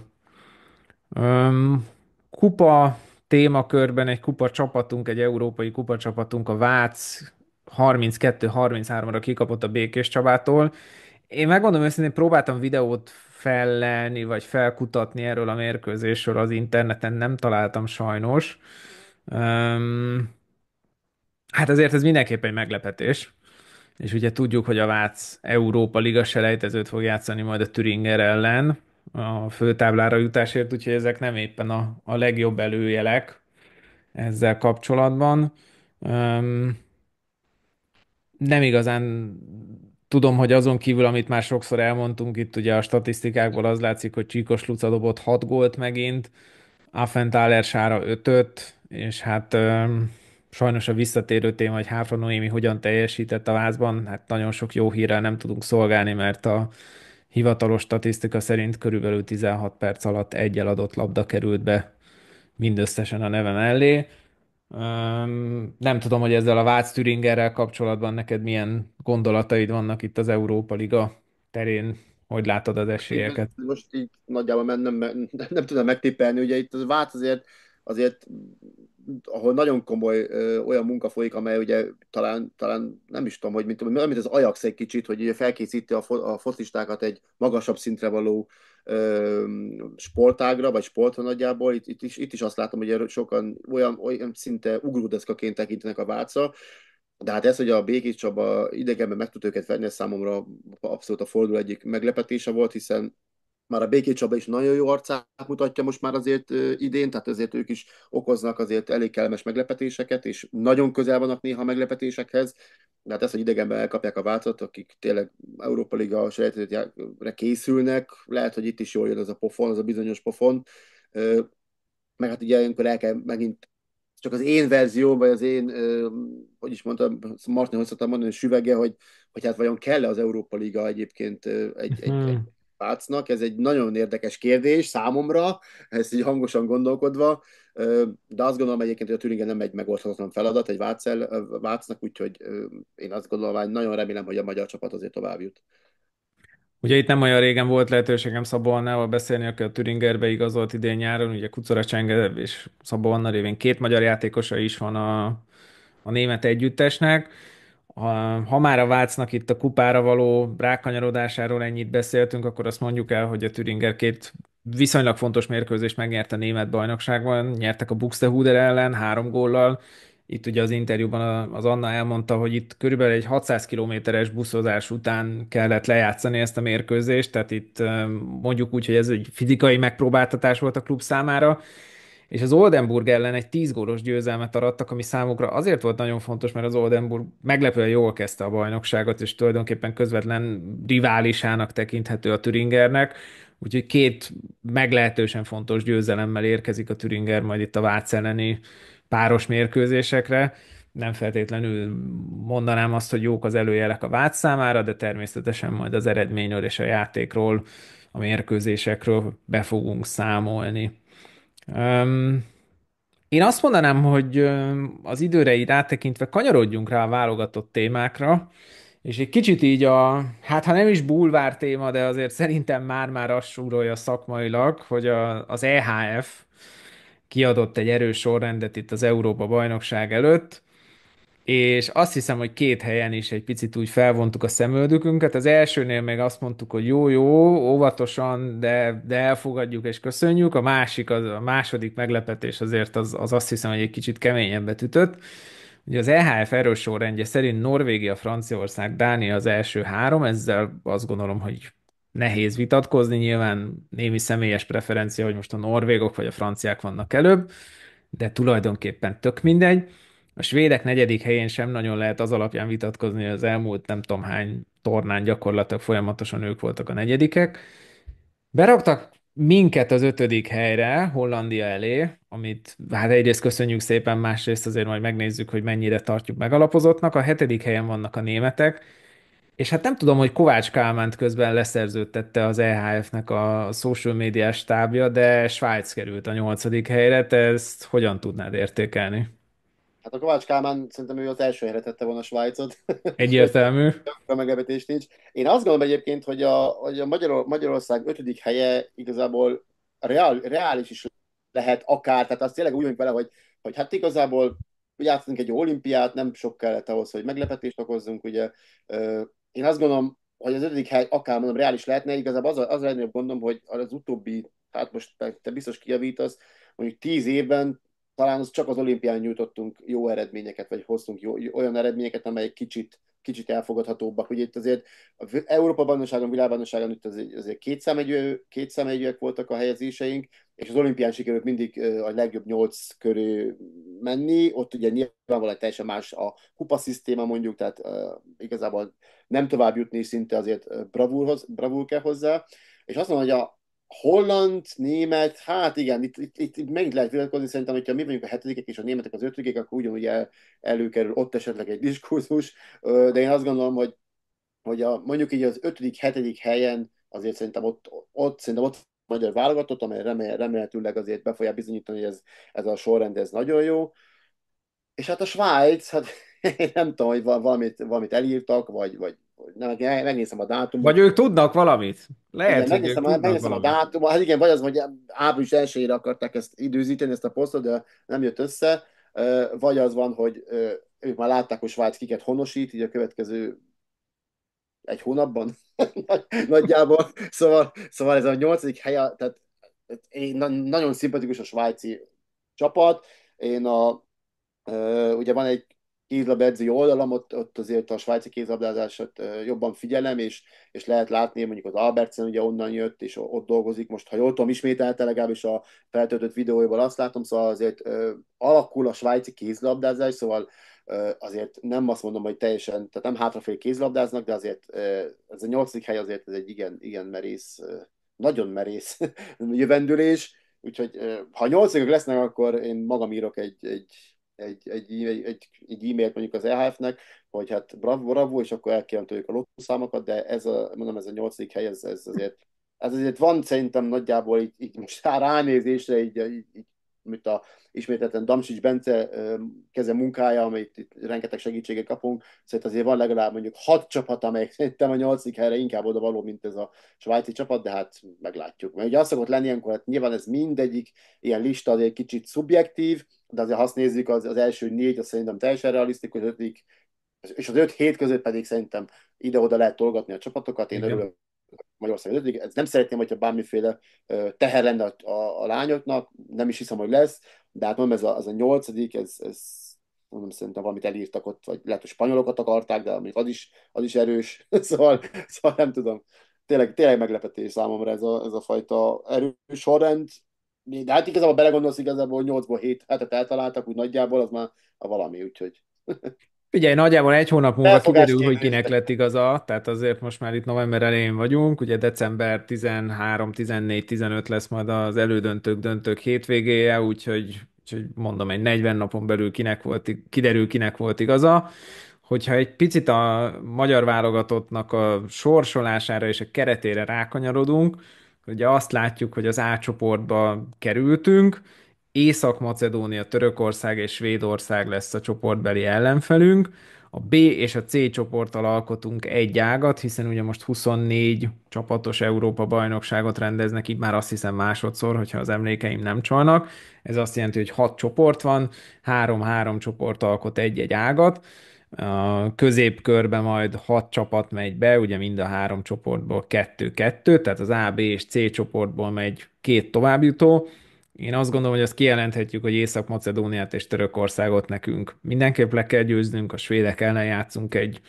Öm, kupa témakörben egy kupa csapatunk, egy európai kupa csapatunk, a Vác 32-33-ra kikapott a Békés Csabától. Én megmondom őszintén, próbáltam videót fellelni, vagy felkutatni erről a mérkőzésről az interneten, nem találtam sajnos. Öm, hát azért ez mindenképp egy meglepetés és ugye tudjuk, hogy a Vác Európa Liga selejtezőt fog játszani majd a Türinger ellen a főtáblára jutásért, úgyhogy ezek nem éppen a, a legjobb előjelek ezzel kapcsolatban. Um, nem igazán tudom, hogy azon kívül, amit már sokszor elmondtunk, itt ugye a statisztikákból az látszik, hogy Csíkos Luca dobott 6 gólt megint, Affentáler sára 5 és hát um, sajnos a visszatérő téma, hogy Háfra Noémi hogyan teljesített a vázban, hát nagyon sok jó hírrel nem tudunk szolgálni, mert a hivatalos statisztika szerint körülbelül 16 perc alatt egy eladott labda került be mindösszesen a neve mellé. Um, nem tudom, hogy ezzel a Vác Türingerrel kapcsolatban neked milyen gondolataid vannak itt az Európa Liga terén, hogy látod az esélyeket? Most így nagyjából nem, nem, nem, nem tudom megtippelni, ugye itt az Vác azért, azért ahol nagyon komoly ö, olyan munka folyik, amely ugye talán, talán nem is tudom, hogy mint, mint az Ajax egy kicsit, hogy ugye felkészíti a, fo- a focistákat egy magasabb szintre való ö, sportágra, vagy sportra nagyjából. Itt, itt, is, itt is azt látom, hogy sokan olyan, olyan szinte ugródeszkaként tekintenek a vácra, de hát ez, hogy a Békés Csaba idegenben meg tud őket venni, számomra abszolút a fordul egyik meglepetése volt, hiszen már a Békés Csaba is nagyon jó arcát mutatja most már azért idén, tehát azért ők is okoznak azért elég kellemes meglepetéseket, és nagyon közel vannak néha a meglepetésekhez. De hát ez, hogy idegenben elkapják a változatot, akik tényleg Európa Liga sejtetőre készülnek, lehet, hogy itt is jól jön az a pofon, az a bizonyos pofon. Meg hát ugye ilyenkor el kell megint csak az én verzió, vagy az én, hogy is mondtam, Martin hozhatom mondani, mondani, süvege, hogy, hogy hát vajon kell az Európa Liga egyébként egy, egy, hmm. egy látsznak? Ez egy nagyon érdekes kérdés számomra, ezt így hangosan gondolkodva, de azt gondolom egyébként, hogy a Türingen nem egy megoldhatatlan feladat egy Vácel, Vácnak, úgyhogy én azt gondolom, hogy nagyon remélem, hogy a magyar csapat azért tovább jut. Ugye itt nem olyan régen volt lehetőségem Szabó Annával beszélni, aki a Türingerbe igazolt idén nyáron, ugye Kucora Csenge és Szabó Anna révén két magyar játékosa is van a, a német együttesnek ha, ha már a Vácnak itt a kupára való rákanyarodásáról ennyit beszéltünk, akkor azt mondjuk el, hogy a Türinger két viszonylag fontos mérkőzést megnyerte a német bajnokságban, nyertek a Buxtehuder ellen három góllal, itt ugye az interjúban az Anna elmondta, hogy itt körülbelül egy 600 kilométeres buszozás után kellett lejátszani ezt a mérkőzést, tehát itt mondjuk úgy, hogy ez egy fizikai megpróbáltatás volt a klub számára, és az Oldenburg ellen egy 10 gólos győzelmet arattak, ami számukra azért volt nagyon fontos, mert az Oldenburg meglepően jól kezdte a bajnokságot, és tulajdonképpen közvetlen riválisának tekinthető a Türingernek, úgyhogy két meglehetősen fontos győzelemmel érkezik a Türinger majd itt a Vác elleni páros mérkőzésekre. Nem feltétlenül mondanám azt, hogy jók az előjelek a Vác számára, de természetesen majd az eredményről és a játékról, a mérkőzésekről be fogunk számolni. Um, én azt mondanám, hogy az időre így rátekintve kanyarodjunk rá a válogatott témákra, és egy kicsit így a, hát ha nem is bulvár téma, de azért szerintem már-már azt súrolja szakmailag, hogy a, az EHF kiadott egy erős sorrendet itt az Európa bajnokság előtt, és azt hiszem, hogy két helyen is egy picit úgy felvontuk a szemöldökünket. Az elsőnél meg azt mondtuk, hogy jó, jó, óvatosan, de, de elfogadjuk és köszönjük. A másik, az, a második meglepetés azért az, az azt hiszem, hogy egy kicsit keményen betütött. Ugye az EHF erős sorrendje szerint Norvégia, Franciaország, Dánia az első három, ezzel azt gondolom, hogy nehéz vitatkozni, nyilván némi személyes preferencia, hogy most a norvégok vagy a franciák vannak előbb, de tulajdonképpen tök mindegy a svédek negyedik helyén sem nagyon lehet az alapján vitatkozni, hogy az elmúlt nem tudom hány tornán gyakorlatilag folyamatosan ők voltak a negyedikek. Beraktak minket az ötödik helyre, Hollandia elé, amit hát egyrészt köszönjük szépen, másrészt azért majd megnézzük, hogy mennyire tartjuk megalapozottnak. A hetedik helyen vannak a németek, és hát nem tudom, hogy Kovács Kálmánt közben leszerződtette az EHF-nek a social médiás stábja, de Svájc került a nyolcadik helyre, te ezt hogyan tudnád értékelni? Hát a Kovács Kálmán szerintem ő az első helyre tette volna Svájcot. Egyértelmű. a meglepetést nincs. Én azt gondolom egyébként, hogy a, hogy a Magyaror, Magyarország ötödik helye igazából reál, reális is lehet akár, tehát azt tényleg úgy vagyunk vele, hogy, hogy hát igazából játszunk egy olimpiát, nem sok kellett ahhoz, hogy meglepetést okozzunk, ugye. Én azt gondolom, hogy az ötödik hely akár mondom reális lehetne, igazából az a, az a legnagyobb gondom, hogy az utóbbi, hát most te, te biztos kijavítasz, mondjuk tíz évben talán az csak az olimpián nyújtottunk jó eredményeket, vagy hoztunk jó, olyan eredményeket, amelyek kicsit, kicsit elfogadhatóbbak. Ugye itt azért a Európa bajnokságon, világbajnokságon itt azért, azért két, számegyű, két számegyűek voltak a helyezéseink, és az olimpián sikerült mindig a legjobb nyolc körül menni, ott ugye nyilvánvalóan teljesen más a kupa szisztéma mondjuk, tehát uh, igazából nem tovább jutni szinte azért bravúrhoz, bravúr kell hozzá, és azt mondom, hogy a, holland, német, hát igen, itt, itt, itt, itt megint lehet vitatkozni, szerintem, hogyha mi vagyunk a hetedikek és a németek az ötödikek, akkor ugyanúgy el, előkerül ott esetleg egy diskurzus, de én azt gondolom, hogy, hogy a, mondjuk így az ötödik, hetedik helyen azért szerintem ott, ott, szerintem ott magyar válogatott, amely remél, remélhetőleg azért be fogja bizonyítani, hogy ez, ez a sorrend ez nagyon jó. És hát a Svájc, hát én nem tudom, hogy valamit, valamit elírtak, vagy, vagy nem, megnézem a dátumot. Vagy ők tudnak valamit. Lehet, igen, megnézem, ők ők megnézem a dátumot. Hát igen, vagy az, hogy április 1 akarták ezt időzíteni, ezt a posztot, de nem jött össze. Vagy az van, hogy ők már látták, hogy Svájc kiket honosít, így a következő egy hónapban nagyjából. Szóval, szóval ez a nyolcadik hely, tehát én, nagyon szimpatikus a svájci csapat. Én a, ugye van egy kézlabedző oldalam, ott, ott azért a svájci kézlabdázást jobban figyelem, és, és lehet látni, mondjuk az Albertsen ugye onnan jött, és ott dolgozik, most ha jól tudom, ismételte legalábbis a feltöltött videóiból azt látom, szóval azért ö, alakul a svájci kézlabdázás, szóval ö, azért nem azt mondom, hogy teljesen, tehát nem hátrafél kézlabdáznak, de azért ö, ez a nyolcadik hely azért ez egy igen, igen merész, ö, nagyon merész jövendülés, úgyhogy ö, ha nyolcadik lesznek, akkor én magam írok egy, egy egy, egy, egy, egy, egy e-mailt mondjuk az EHF-nek, hogy hát bravo, bravo, és akkor elkérem tőlük a lottószámokat, de ez a, mondom, ez a nyolcadik hely, ez, ez azért, ez azért van szerintem nagyjából így, így most ránézésre, így, így, így amit a ismételten Damsics Bence keze munkája, amit itt rengeteg segítséget kapunk, szerint szóval azért van legalább mondjuk hat csapat, amelyek szerintem a nyolcadik helyre inkább oda való, mint ez a svájci csapat, de hát meglátjuk. Mert ugye az szokott lenni ilyenkor, hát nyilván ez mindegyik ilyen lista azért kicsit szubjektív, de azért ha azt nézzük, az, az első négy, az szerintem teljesen realisztikus, ötödik, és az öt hét között pedig szerintem ide-oda lehet tolgatni a csapatokat, én örülök Magyarország ötödik. Ez nem szeretném, hogyha bármiféle teher lenne a, a, a lányoknak, nem is hiszem, hogy lesz, de hát mondom, ez a, az a nyolcadik, ez, ez mondom, szerintem valamit elírtak ott, vagy lehet, hogy spanyolokat akarták, de az is, az is erős, szóval, szóval nem tudom. Tényleg, tényleg meglepetés számomra ez a, ez a fajta erős sorrend, de hát igazából belegondolsz igazából, hogy 8-ból 7 hetet eltaláltak, úgy nagyjából, az már a valami, úgyhogy Figyelj, nagyjából egy hónap múlva kiderül, hogy kinek lett igaza, tehát azért most már itt november elején vagyunk, ugye december 13, 14, 15 lesz majd az elődöntők, döntők hétvégéje, úgyhogy, úgyhogy mondom, egy 40 napon belül kinek volt, kiderül, kinek volt igaza. Hogyha egy picit a magyar válogatottnak a sorsolására és a keretére rákanyarodunk, ugye azt látjuk, hogy az A csoportba kerültünk, Észak-Macedónia, Törökország és Svédország lesz a csoportbeli ellenfelünk. A B és a C csoporttal alkotunk egy ágat, hiszen ugye most 24 csapatos Európa bajnokságot rendeznek, így már azt hiszem másodszor, hogyha az emlékeim nem csalnak. Ez azt jelenti, hogy 6 csoport van, 3-3 csoport alkot egy-egy ágat. A középkörbe majd hat csapat megy be, ugye mind a három csoportból kettő-kettő, tehát az A, B és C csoportból megy két továbbjutó, én azt gondolom, hogy azt kijelenthetjük, hogy Észak-Macedóniát és Törökországot nekünk mindenképp le kell győznünk, a svédek ellen játszunk egy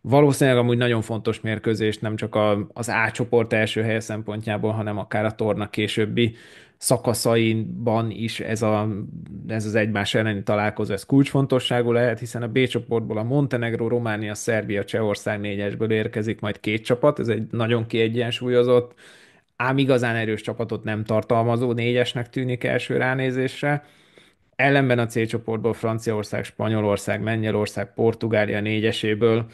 valószínűleg amúgy nagyon fontos mérkőzés, nem csak a, az A csoport első helye szempontjából, hanem akár a torna későbbi szakaszainban is ez, a, ez az egymás elleni találkozó, ez kulcsfontosságú lehet, hiszen a B csoportból a Montenegro, Románia, Szerbia, Csehország négyesből érkezik majd két csapat, ez egy nagyon kiegyensúlyozott ám igazán erős csapatot nem tartalmazó négyesnek tűnik első ránézésre. Ellenben a C csoportból Franciaország, Spanyolország, Mennyelország, Portugália négyeséből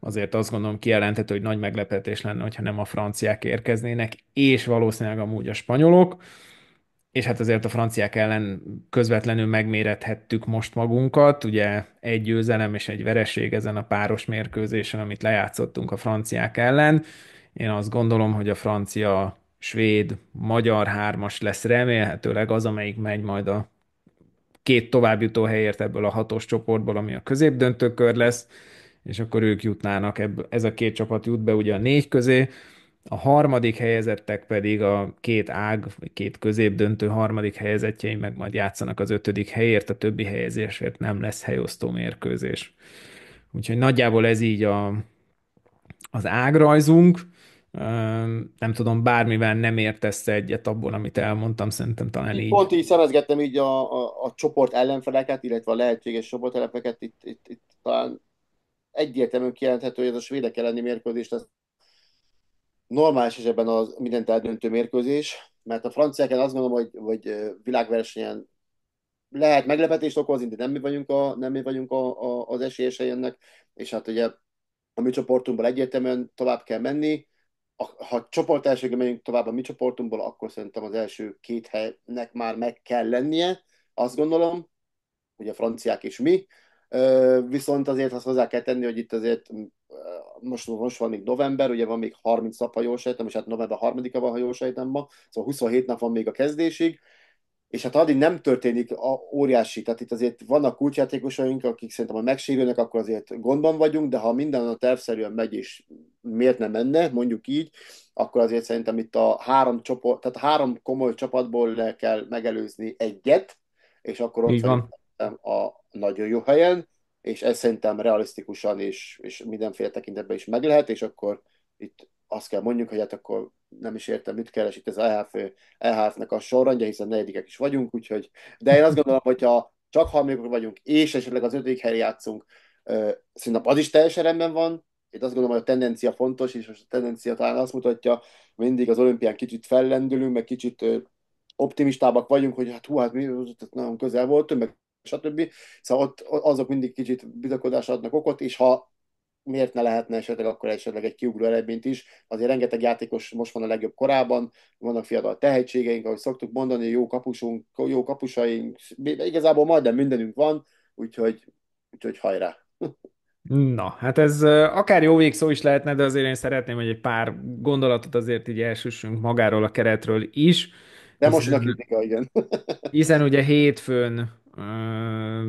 azért azt gondolom kijelenthető, hogy nagy meglepetés lenne, hogyha nem a franciák érkeznének, és valószínűleg amúgy a spanyolok, és hát azért a franciák ellen közvetlenül megmérethettük most magunkat, ugye egy győzelem és egy vereség ezen a páros mérkőzésen, amit lejátszottunk a franciák ellen. Én azt gondolom, hogy a francia svéd, magyar hármas lesz remélhetőleg az, amelyik megy majd a két továbbjutó helyért ebből a hatos csoportból, ami a középdöntőkör lesz, és akkor ők jutnának, ebből, ez a két csapat jut be ugye a négy közé, a harmadik helyezettek pedig a két ág, vagy két középdöntő harmadik helyezettjei meg majd játszanak az ötödik helyért, a többi helyezésért nem lesz helyosztó mérkőzés. Úgyhogy nagyjából ez így a, az ágrajzunk nem tudom, bármivel nem értesz egyet abból, amit elmondtam, szerintem talán így. Pont így szerezgettem így a, a, a csoport ellenfeleket, illetve a lehetséges csoportelepeket, itt, itt, itt talán egyértelműen kijelenthető, hogy ez a svédek elleni mérkőzés lesz normális esetben az mindent eldöntő mérkőzés, mert a franciákkal azt gondolom, hogy, hogy világversenyen lehet meglepetést okozni, de nem mi vagyunk, a, nem mi vagyunk a, a, az esélyesei ennek, és hát ugye a mi csoportunkból egyértelműen tovább kell menni, ha csoport elsőre megyünk tovább a mi csoportunkból, akkor szerintem az első két helynek már meg kell lennie, azt gondolom, hogy a franciák és mi, viszont azért azt hozzá kell tenni, hogy itt azért most, most van még november, ugye van még 30 nap, ha jól sejtem, és hát november 3 a van, ha jól sejtem ma, szóval 27 nap van még a kezdésig, és hát addig nem történik a óriási, tehát itt azért vannak kulcsjátékosaink, akik szerintem, ha megsérülnek, akkor azért gondban vagyunk, de ha minden a tervszerűen megy, és miért nem menne, mondjuk így, akkor azért szerintem itt a három csoport, tehát három komoly csapatból le kell megelőzni egyet, és akkor ott van. a nagyon jó helyen, és ez szerintem realisztikusan és, és mindenféle tekintetben is meg lehet, és akkor itt azt kell mondjuk, hogy hát akkor nem is értem, mit keres itt az EHF, EHF-nek a sorrendje, hiszen negyedikek is vagyunk, úgyhogy, de én azt gondolom, hogyha csak harmadikok vagyunk, és esetleg az ötödik helyre játszunk, szerintem az is teljesen rendben van, itt azt gondolom, hogy a tendencia fontos, és most a tendencia talán azt mutatja, mindig az olimpián kicsit fellendülünk, meg kicsit optimistábbak vagyunk, hogy hát hú, hát mi nagyon közel volt, meg stb. Szóval ott azok mindig kicsit bizakodásra adnak okot, és ha miért ne lehetne esetleg akkor esetleg egy kiugró eredményt is. Azért rengeteg játékos most van a legjobb korában, vannak fiatal tehetségeink, ahogy szoktuk mondani, jó kapusunk, jó kapusaink, igazából majdnem mindenünk van, úgyhogy, úgyhogy hajrá! Na, hát ez akár jó végszó is lehetne, de azért én szeretném, hogy egy pár gondolatot azért így elsüssünk magáról a keretről is. De most a igen. hiszen ugye hétfőn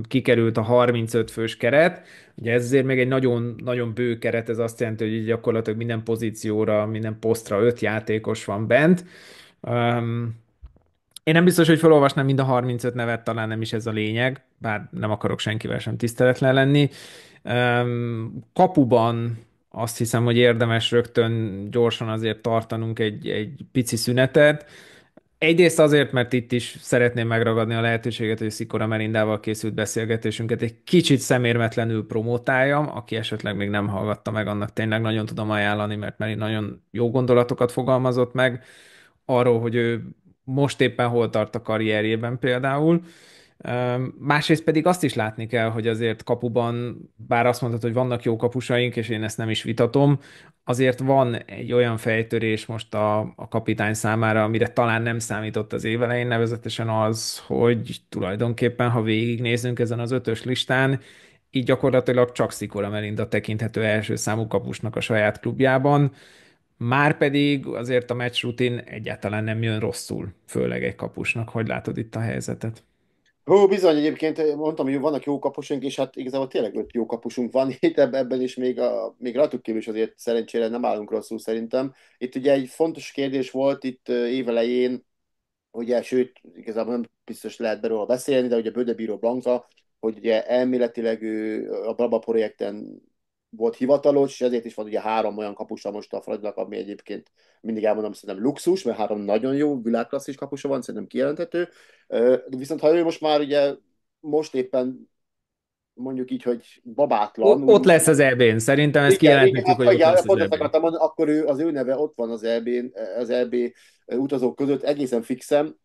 kikerült a 35 fős keret, ugye ez azért még egy nagyon, nagyon bő keret, ez azt jelenti, hogy gyakorlatilag minden pozícióra, minden posztra öt játékos van bent. Én nem biztos, hogy felolvasnám mind a 35 nevet, talán nem is ez a lényeg, bár nem akarok senkivel sem tiszteletlen lenni. Kapuban azt hiszem, hogy érdemes rögtön gyorsan azért tartanunk egy, egy pici szünetet. Egyrészt azért, mert itt is szeretném megragadni a lehetőséget, hogy Szikora Merindával készült beszélgetésünket egy kicsit szemérmetlenül promotáljam, aki esetleg még nem hallgatta meg, annak tényleg nagyon tudom ajánlani, mert Meri nagyon jó gondolatokat fogalmazott meg arról, hogy ő most éppen hol tart a karrierjében például. Másrészt pedig azt is látni kell, hogy azért kapuban, bár azt mondtad, hogy vannak jó kapusaink, és én ezt nem is vitatom, azért van egy olyan fejtörés most a, a kapitány számára, amire talán nem számított az évelején, nevezetesen az, hogy tulajdonképpen, ha végignézünk ezen az ötös listán, így gyakorlatilag csak Szikora Melinda tekinthető első számú kapusnak a saját klubjában, már pedig azért a meccs rutin egyáltalán nem jön rosszul, főleg egy kapusnak. Hogy látod itt a helyzetet? Hú, bizony egyébként eh, mondtam, hogy vannak jó kapusunk, és hát igazából tényleg öt jó kapusunk van itt ebben, és még, a, még rajtuk kívül is azért szerencsére nem állunk rosszul szerintem. Itt ugye egy fontos kérdés volt itt eh, évelején, ugye, sőt, igazából nem biztos lehet belőle beszélni, de ugye Böde Bíró Blanka, hogy ugye elméletileg ő a Braba projekten volt hivatalos, és ezért is van ugye három olyan kapusa most a Fradinak, ami egyébként mindig elmondom, szerintem luxus, mert három nagyon jó világklasszis kapusa van, szerintem kijelenthető. Viszont ha ő most már ugye most éppen mondjuk így, hogy babátlan. O- ott lesz az EB-n, szerintem ezt kijelenthetjük, hogy igen, ott lesz az EB-n. akkor ő, az ő neve ott van az EB, az EB utazók között egészen fixem,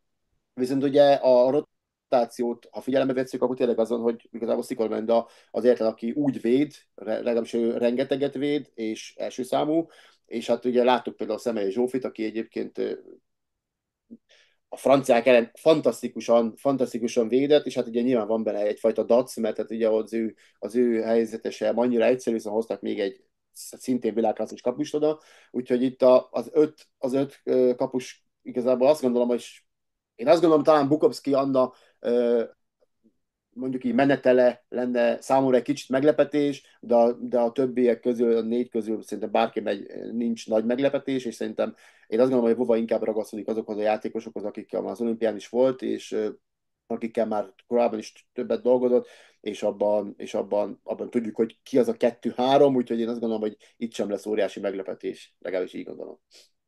viszont ugye a rotációt, ha figyelembe veszük, akkor tényleg azon, hogy igazából Szikormenda az egyetlen, aki úgy véd, legalábbis ő rengeteget véd, és első számú, és hát ugye láttuk például a Szemelyi Zsófit, aki egyébként a franciák ellen fantasztikusan, fantasztikusan védett, és hát ugye nyilván van bele egyfajta dac, mert hát ugye az ő, az ő helyzetese, annyira egyszerű, hiszen hoztak még egy szintén világklasszis kapust oda, úgyhogy itt a, az, öt, az öt kapus igazából azt gondolom, hogy én azt gondolom, talán Bukowski Anna mondjuk így menetele lenne számomra egy kicsit meglepetés, de a, de a többiek közül, a négy közül szerintem bárki megy, nincs nagy meglepetés, és szerintem én azt gondolom, hogy Vova inkább ragaszkodik azokhoz a játékosokhoz, akikkel már az olimpián is volt, és akikkel már korábban is többet dolgozott, és abban, és abban, abban tudjuk, hogy ki az a kettő-három, úgyhogy én azt gondolom, hogy itt sem lesz óriási meglepetés, legalábbis így gondolom.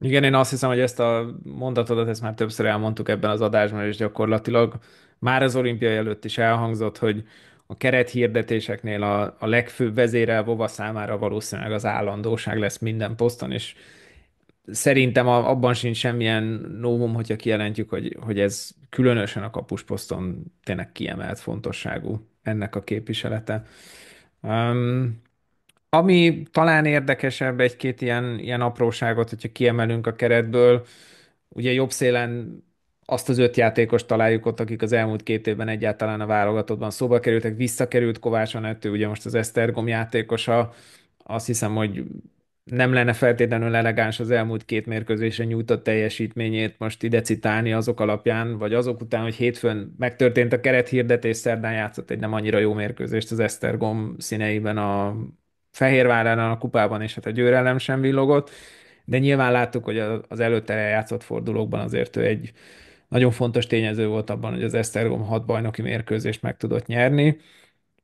Igen, én azt hiszem, hogy ezt a mondatodat, ezt már többször elmondtuk ebben az adásban, és gyakorlatilag már az olimpia előtt is elhangzott, hogy a kerethirdetéseknél a, a legfőbb vezére Vova számára valószínűleg az állandóság lesz minden poszton, és szerintem a, abban sincs semmilyen novum, hogyha kijelentjük, hogy, hogy ez különösen a kapus poszton tényleg kiemelt fontosságú ennek a képviselete. Um, ami talán érdekesebb egy-két ilyen, ilyen apróságot, hogyha kiemelünk a keretből, ugye jobb szélen azt az öt játékos találjuk ott, akik az elmúlt két évben egyáltalán a válogatottban szóba kerültek, visszakerült Kovács Anett, ugye most az Esztergom játékosa, azt hiszem, hogy nem lenne feltétlenül elegáns az elmúlt két mérkőzésen nyújtott teljesítményét most ide citálni azok alapján, vagy azok után, hogy hétfőn megtörtént a kerethirdetés, szerdán játszott egy nem annyira jó mérkőzést az Esztergom színeiben a Fehérvár ellen a kupában, és hát a győrelem sem villogott, de nyilván láttuk, hogy az előtte játszott fordulókban azért ő egy nagyon fontos tényező volt abban, hogy az Esztergom hat bajnoki mérkőzést meg tudott nyerni.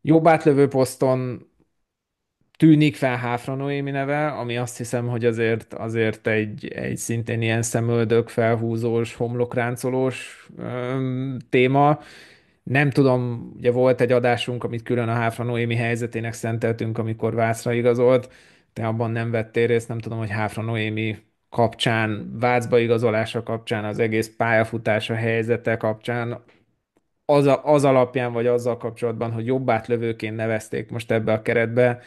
Jobb átlövő poszton tűnik fel Háfra Noémi neve, ami azt hiszem, hogy azért, azért egy, egy szintén ilyen szemöldök, felhúzós, homlokráncolós öm, téma. Nem tudom, ugye volt egy adásunk, amit külön a Háfra Noémi helyzetének szenteltünk, amikor Vászra igazolt, te abban nem vettél részt, nem tudom, hogy Háfra Noémi kapcsán, vácba igazolása kapcsán, az egész pályafutása helyzete kapcsán, az, a, az alapján vagy azzal kapcsolatban, hogy átlövőként nevezték most ebbe a keretbe,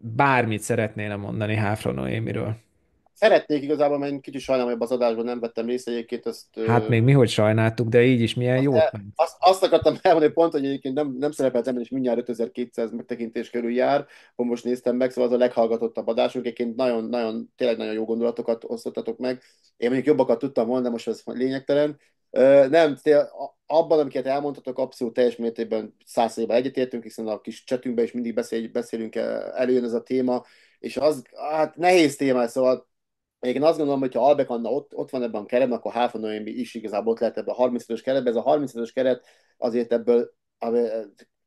bármit szeretnél mondani Háfra Noémiről szeretnék igazából, mert kicsit sajnálom, hogy az adásban nem vettem részt egyébként. Ezt, hát még mi hogy sajnáltuk, de így is milyen jó. Azt, azt akartam elmondani pont, hogy egyébként nem, nem szerepeltem, és mindjárt 5200 megtekintés körül jár, ha most néztem meg, szóval az a leghallgatottabb adásunk, egyébként nagyon, nagyon, tényleg nagyon jó gondolatokat osztottatok meg. Én mondjuk jobbakat tudtam volna, de most ez lényegtelen. Nem, tél, abban, amiket elmondhatok, abszolút teljes mértékben százszerében egyetértünk, hiszen a kis csetünkben is mindig beszél, beszélünk, előjön ez a téma, és az, hát nehéz téma, szóval én azt gondolom, hogy ha Albek Anna ott, ott van ebben a keretben, akkor Háfa Noémi is igazából ott lehet ebben a 35-ös keretben. Ez a 35-ös keret azért ebből eh,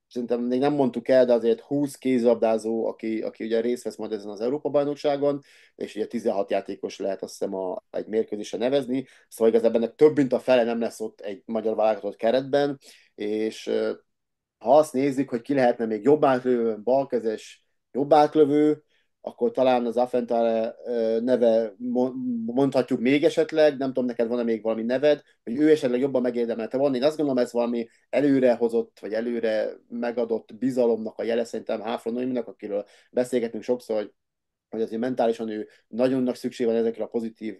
szerintem még nem mondtuk el, de azért 20 kézabdázó, aki, aki ugye részt vesz majd ezen az Európa-bajnokságon, és ugye 16 játékos lehet azt hiszem a, egy mérkőzésre nevezni, szóval igazából ennek több mint a fele nem lesz ott egy magyar válogatott keretben, és eh, ha azt nézzük, hogy ki lehetne még jobb átlövő, balkezes jobb átlövő, akkor talán az Afentare neve mondhatjuk még esetleg, nem tudom, neked van-e még valami neved, hogy ő esetleg jobban megérdemelte van. Én azt gondolom, ez valami előrehozott, vagy előre megadott bizalomnak a jele szerintem Háfron Noéminak, akiről beszélgetünk sokszor, hogy hogy azért mentálisan ő nagyon nagy szükség van ezekre a pozitív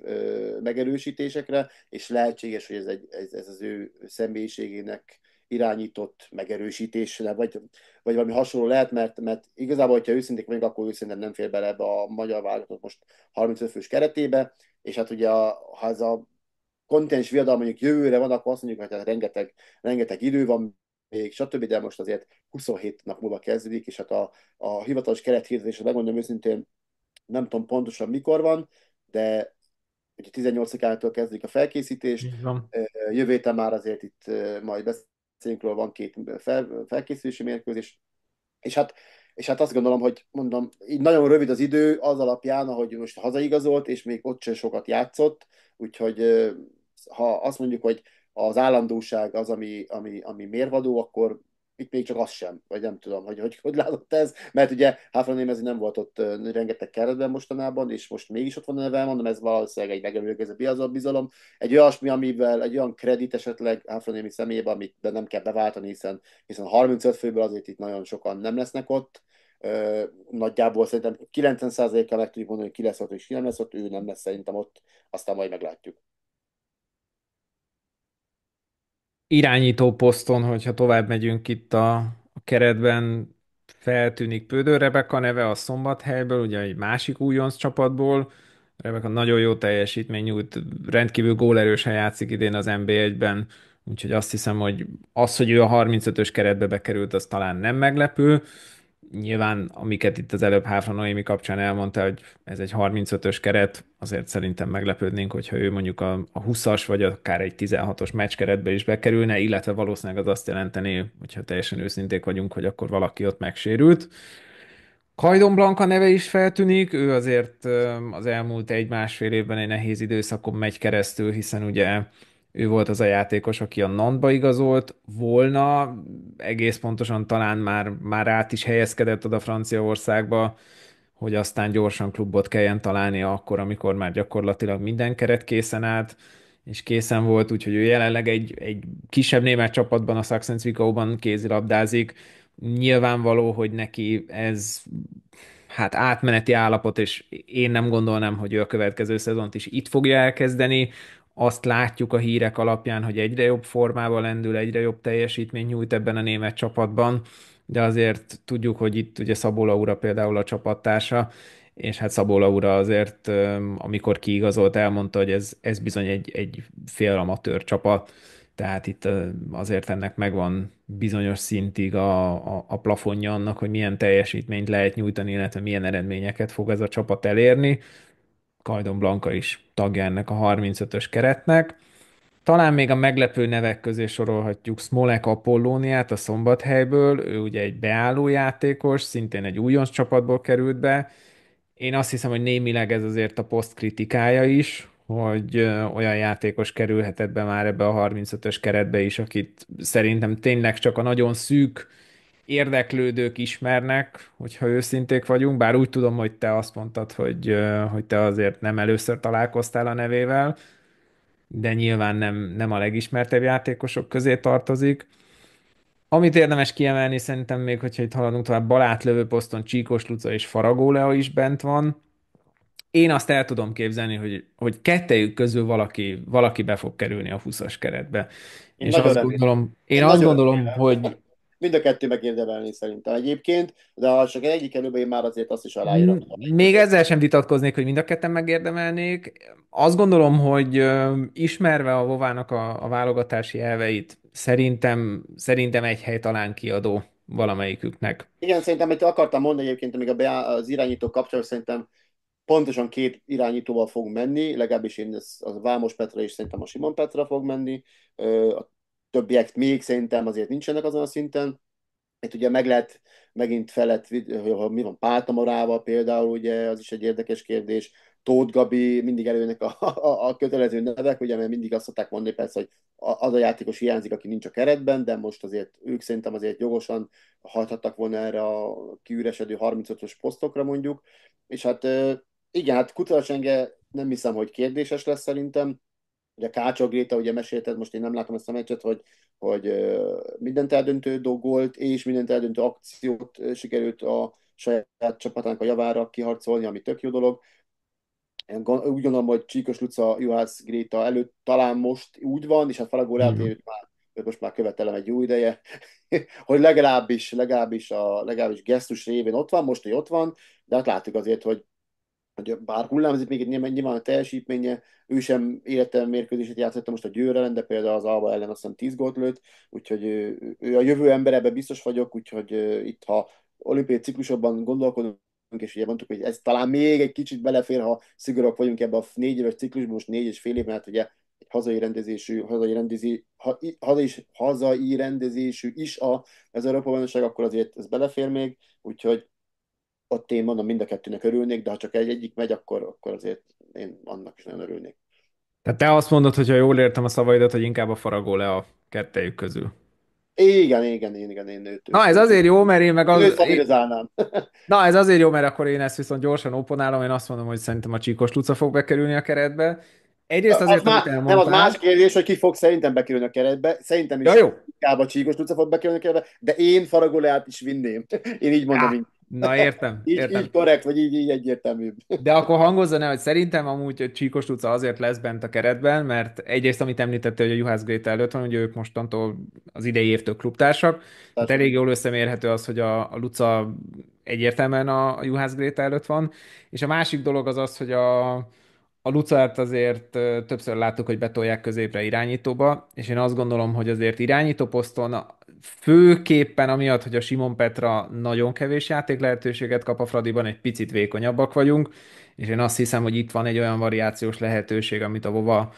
megerősítésekre, és lehetséges, hogy ez, egy, ez, ez az ő személyiségének irányított megerősítésre, vagy, vagy valami hasonló lehet, mert, mert igazából, hogyha őszinték vagyunk, akkor őszintén nem fér bele ebbe a magyar válogatott most 35 fős keretébe, és hát ugye, a, ha ez a kontinens viadal mondjuk jövőre van, akkor azt mondjuk, hogy hát rengeteg, rengeteg idő van még, stb., de most azért 27 nap múlva kezdődik, és hát a, a hivatalos kerethirdetésre hát megmondom őszintén, nem tudom pontosan mikor van, de ugye 18 től kezdődik a felkészítés, jövő már azért itt majd beszélünk, címkről van két fel, felkészülési mérkőzés, és hát, és hát azt gondolom, hogy mondom, így nagyon rövid az idő az alapján, ahogy most hazaigazolt, és még ott sem sokat játszott, úgyhogy ha azt mondjuk, hogy az állandóság az, ami, ami, ami mérvadó, akkor itt még csak az sem, vagy nem tudom, hogy hogy, hogy látott ez, mert ugye Háfra Némezi nem volt ott rengeteg keretben mostanában, és most mégis ott van a neve, mondom, ez valószínűleg egy megerőgező piacon bizalom, egy olyasmi, amivel egy olyan kredit esetleg Háfra Némi személyében, amit nem kell beváltani, hiszen, hiszen 35 főből azért itt nagyon sokan nem lesznek ott, Ö, nagyjából szerintem 90%-kal meg tudjuk mondani, hogy ki lesz ott és ki nem lesz ott, ő nem lesz szerintem ott, aztán majd meglátjuk. irányító poszton, hogyha tovább megyünk itt a, a keretben, feltűnik Pődő Rebeka neve a Szombathelyből, ugye egy másik újonc csapatból. Rebeka nagyon jó teljesítmény nyújt, rendkívül gólerősen játszik idén az NB1-ben, úgyhogy azt hiszem, hogy az, hogy ő a 35-ös keretbe bekerült, az talán nem meglepő nyilván, amiket itt az előbb Háfra Noémi kapcsán elmondta, hogy ez egy 35-ös keret, azért szerintem meglepődnénk, hogyha ő mondjuk a, a 20-as, vagy akár egy 16-os meccs keretbe is bekerülne, illetve valószínűleg az azt jelenteni, hogyha teljesen őszinték vagyunk, hogy akkor valaki ott megsérült. Kajdon Blanka neve is feltűnik, ő azért az elmúlt egy-másfél évben egy nehéz időszakon megy keresztül, hiszen ugye ő volt az a játékos, aki a Nantba igazolt volna, egész pontosan talán már, már át is helyezkedett oda Franciaországba, hogy aztán gyorsan klubot kelljen találni, akkor, amikor már gyakorlatilag minden keret készen állt, és készen volt, úgyhogy ő jelenleg egy, egy kisebb német csapatban, a Sachsen-Zwickau-ban kézilabdázik. Nyilvánvaló, hogy neki ez hát átmeneti állapot, és én nem gondolnám, hogy ő a következő szezont is itt fogja elkezdeni, azt látjuk a hírek alapján, hogy egyre jobb formában lendül, egyre jobb teljesítmény nyújt ebben a német csapatban, de azért tudjuk, hogy itt ugye Szabó Laura például a csapattársa, és hát Szabó Laura azért, amikor kiigazolt, elmondta, hogy ez, ez bizony egy, egy fél amatőr csapat, tehát itt azért ennek megvan bizonyos szintig a, a, a plafonja annak, hogy milyen teljesítményt lehet nyújtani, illetve milyen eredményeket fog ez a csapat elérni. Kajdon Blanka is tagja ennek a 35-ös keretnek. Talán még a meglepő nevek közé sorolhatjuk Smolek Apollóniát a Szombathelyből, ő ugye egy beálló játékos, szintén egy újonc csapatból került be. Én azt hiszem, hogy némileg ez azért a poszt kritikája is, hogy olyan játékos kerülhetett be már ebbe a 35-ös keretbe is, akit szerintem tényleg csak a nagyon szűk érdeklődők ismernek, hogyha őszinték vagyunk, bár úgy tudom, hogy te azt mondtad, hogy, hogy te azért nem először találkoztál a nevével, de nyilván nem, nem a legismertebb játékosok közé tartozik. Amit érdemes kiemelni, szerintem még, hogyha itt haladunk tovább, Balát lövőposzton Csíkos Luca és Faragó Leo is bent van. Én azt el tudom képzelni, hogy, hogy kettejük közül valaki, valaki be fog kerülni a 20-as keretbe. Én és azt gondolom, én, én azt gondolom, hogy Mind a kettő megérdemelni szerintem egyébként, de ha csak egyik előbb én már azért azt is aláírom. Mm, még ezzel sem vitatkoznék, hogy mind a ketten megérdemelnék. Azt gondolom, hogy ismerve a Vovának a, a válogatási elveit, szerintem, szerintem egy hely talán kiadó valamelyiküknek. Igen, szerintem, amit akartam mondani egyébként, még az irányító kapcsolatban szerintem pontosan két irányítóval fog menni, legalábbis én ez, az Vámos Petra és szerintem a Simon Petra fog menni, a többiek még szerintem azért nincsenek azon a szinten. Itt ugye meg lehet, megint felett, hogy mi van Páltamarával például, ugye az is egy érdekes kérdés. Tóth Gabi, mindig előnek a, a, a kötelező nevek, ugye, mert mindig azt szokták mondani persze, hogy az a játékos hiányzik, aki nincs a keretben, de most azért ők szerintem azért jogosan hajthattak volna erre a kiüresedő 35-ös posztokra mondjuk, és hát igen, hát Kutalasenge nem hiszem, hogy kérdéses lesz szerintem, Ugye Kácsó Gréta, ugye mesélted, most én nem látom ezt a meccset, hogy, hogy mindent eldöntő dogolt és mindent eldöntő akciót sikerült a saját csapatának a javára kiharcolni, ami tök jó dolog. Én úgy gondolom, hogy Csíkos Luca, Juhász Gréta előtt talán most úgy van, és hát Faragó eltérőt mhm. már őt most már követelem egy jó ideje, hogy legalábbis, legalábbis a legalábbis gesztus révén ott van, most, hogy ott van, de hát látjuk azért, hogy hogy bár hullámzik még egy nyilván a teljesítménye, ő sem életem mérkőzését játszotta most a Győr ellen, de például az Alba ellen azt hiszem 10 gólt lőtt, úgyhogy ő, ő a jövő ember, biztos vagyok, úgyhogy itt ha olimpiai ciklusokban gondolkodunk, és ugye mondtuk, hogy ez talán még egy kicsit belefér, ha szigorúak vagyunk ebbe a négy éves ciklusban, most négy és fél év, mert ugye egy hazai rendezésű, hazai, rendezi, ha, is hazai rendezésű is a, a Európa Bajnokság, akkor azért ez belefér még, úgyhogy ott én mondom, mind a kettőnek örülnék, de ha csak egy egyik megy, akkor, akkor azért én annak is nagyon örülnék. Tehát te azt mondod, hogy ha jól értem a szavaidat, hogy inkább a faragó le a kettejük közül. Igen, igen, igen, igen, én őt. Na, ez azért jó, mert én meg az... Őt én... Na, ez azért jó, mert akkor én ezt viszont gyorsan oponálom, én azt mondom, hogy szerintem a Csíkos Luca fog bekerülni a keretbe. Egyrészt azért, az amit Nem, az más kérdés, hogy ki fog szerintem bekerülni a keretbe. Szerintem is ja, jó. inkább a Csíkos Luca fog bekerülni a keretbe, de én Faragoleát is vinném. Én így mondom. Ja. Így. Na értem. így, értem. így korrekt, vagy így, így egyértelműbb. De akkor hangozza el, hogy szerintem amúgy Csíkos utca azért lesz bent a keretben, mert egyrészt, amit említette, hogy a Juhász Gréta előtt van, hogy ők mostantól az idei évtől klubtársak, tehát elég jól összemérhető az, hogy a, a Luca egyértelműen a, a Juhász Gréta előtt van, és a másik dolog az az, hogy a a Lucert azért többször láttuk, hogy betolják középre irányítóba, és én azt gondolom, hogy azért irányító poszton főképpen amiatt, hogy a Simon Petra nagyon kevés játék lehetőséget kap a Fradiban, egy picit vékonyabbak vagyunk, és én azt hiszem, hogy itt van egy olyan variációs lehetőség, amit a Vova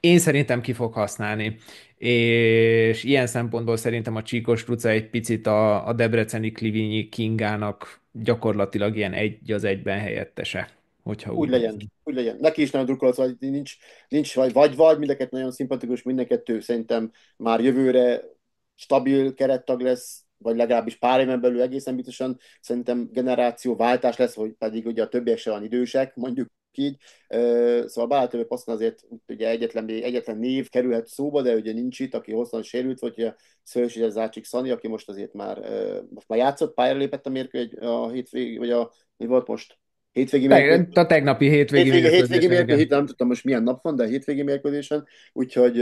én szerintem ki fog használni. És ilyen szempontból szerintem a Csíkos Luca egy picit a, a Debreceni Klivinyi Kingának gyakorlatilag ilyen egy az egyben helyettese. Hogyha úgy, úgy legyen, úgy legyen. Neki is nagyon drukkolok, vagy szóval nincs, nincs vagy-vagy, mindeket nagyon szimpatikus, mindkettő szerintem már jövőre stabil kerettag lesz, vagy legalábbis pár éven belül egészen biztosan szerintem generációváltás lesz, hogy pedig ugye a többiek se van idősek, mondjuk így. Szóval bár több Passzon azért ugye egyetlen, egyetlen név kerülhet szóba, de ugye nincs itt, aki hosszan sérült, vagy ugye Szős Zácsik Szani, aki most azért már, most már játszott, pályára lépett a mérkő, a hétvég, vagy a, mi volt most? Hétvégi mérkőzésen. A tegnapi hétvégi, hétvégi mérkőzésen. Hétvégi mérkőzés, nem tudtam most milyen nap van, de a hétvégi mérkőzésen, úgyhogy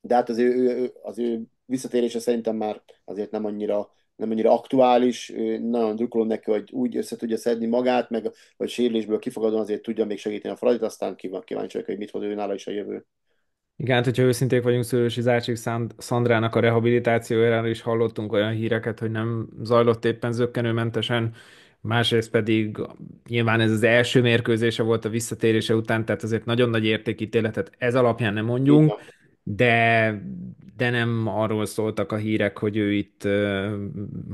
de hát az ő, az ő visszatérése szerintem már azért nem annyira nem annyira aktuális, nagyon drukkolom neki, hogy úgy össze tudja szedni magát, meg hogy sérülésből kifogadóan azért tudja még segíteni a Fradit, aztán kíváncsi vagyok, hogy mit hoz ő nála is a jövő. Igen, hát, hogyha őszinték vagyunk, Szőrösi Zácsik Szandrának a rehabilitációjáról is hallottunk olyan híreket, hogy nem zajlott éppen zöggenőmentesen másrészt pedig nyilván ez az első mérkőzése volt a visszatérése után, tehát azért nagyon nagy értékítéletet ez alapján nem mondjunk, de, de nem arról szóltak a hírek, hogy ő itt,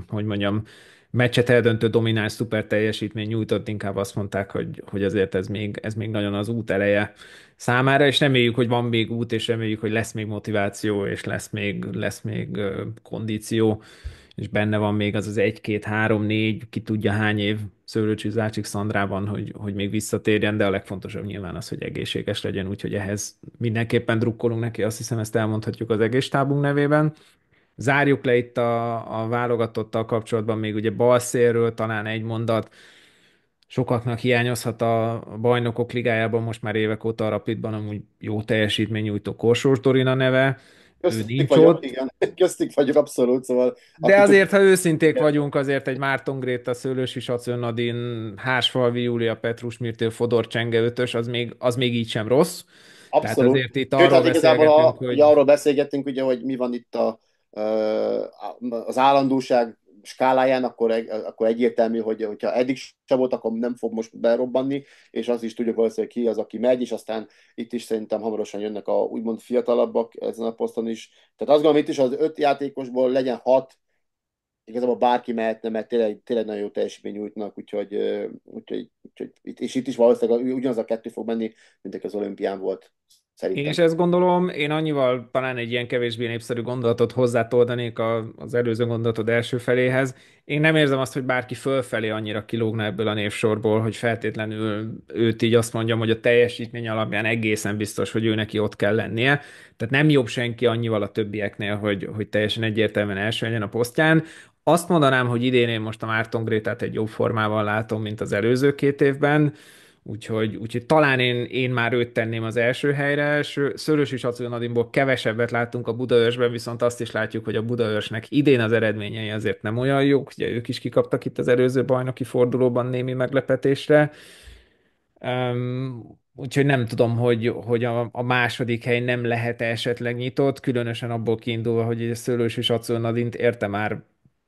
hogy mondjam, meccset eldöntő domináns szuper teljesítmény nyújtott, inkább azt mondták, hogy, hogy azért ez még, ez még nagyon az út eleje számára, és reméljük, hogy van még út, és reméljük, hogy lesz még motiváció, és lesz még, lesz még kondíció és benne van még az az egy, két, három, négy, ki tudja hány év szőlőcsű Zácsik Szandrában, hogy, hogy még visszatérjen, de a legfontosabb nyilván az, hogy egészséges legyen, úgyhogy ehhez mindenképpen drukkolunk neki, azt hiszem ezt elmondhatjuk az egész tábunk nevében. Zárjuk le itt a, a válogatottal kapcsolatban még ugye balszérről talán egy mondat, sokaknak hiányozhat a bajnokok ligájában most már évek óta a Rapidban amúgy jó teljesítménynyújtó Korsós Dorina neve, Köztük nincs vagyok, ott. Igen, köztük vagyok abszolút, szóval... De azért, tud... ha őszinték igen. vagyunk, azért egy Márton Gréta, Szőlős is, Nadin, Hásfalvi, Júlia, Petrus, Mirtő, Fodor, Csenge, Ötös, az még, az még így sem rossz. Abszolút. Tehát azért itt arról Sőt, hát a, hogy... ugye arról beszélgettünk, ugye, hogy mi van itt a, az állandóság skáláján, akkor, akkor egyértelmű, hogy hogyha eddig sem volt, akkor nem fog most berobbanni, és az is tudjuk valószínűleg ki az, aki megy, és aztán itt is szerintem hamarosan jönnek a úgymond fiatalabbak ezen a poszton is. Tehát azt gondolom, itt is az öt játékosból legyen hat, igazából bárki mehetne, mert tényleg, tényleg nagyon jó teljesítmény nyújtnak, úgyhogy, úgyhogy, úgyhogy és itt is valószínűleg ugyanaz a kettő fog menni, mint az olimpián volt. Szerintem. Én is ezt gondolom, én annyival talán egy ilyen kevésbé népszerű gondolatot hozzátoldanék az előző gondolatod első feléhez. Én nem érzem azt, hogy bárki fölfelé annyira kilógna ebből a névsorból, hogy feltétlenül őt így azt mondjam, hogy a teljesítmény alapján egészen biztos, hogy ő neki ott kell lennie. Tehát nem jobb senki annyival a többieknél, hogy, hogy teljesen egyértelműen első legyen a posztján. Azt mondanám, hogy idén én most a Márton Grétát egy jobb formában látom, mint az előző két évben Úgyhogy, úgyhogy talán én, én már őt tenném az első helyre. Szörös is Acionadimból kevesebbet láttunk a Budaörsben, viszont azt is látjuk, hogy a Budaörsnek idén az eredményei azért nem olyan jók. Ugye ők is kikaptak itt az előző bajnoki fordulóban némi meglepetésre. Um, úgyhogy nem tudom, hogy, hogy a, a második hely nem lehet esetleg nyitott, különösen abból kiindulva, hogy Szőlős és Acionadint érte már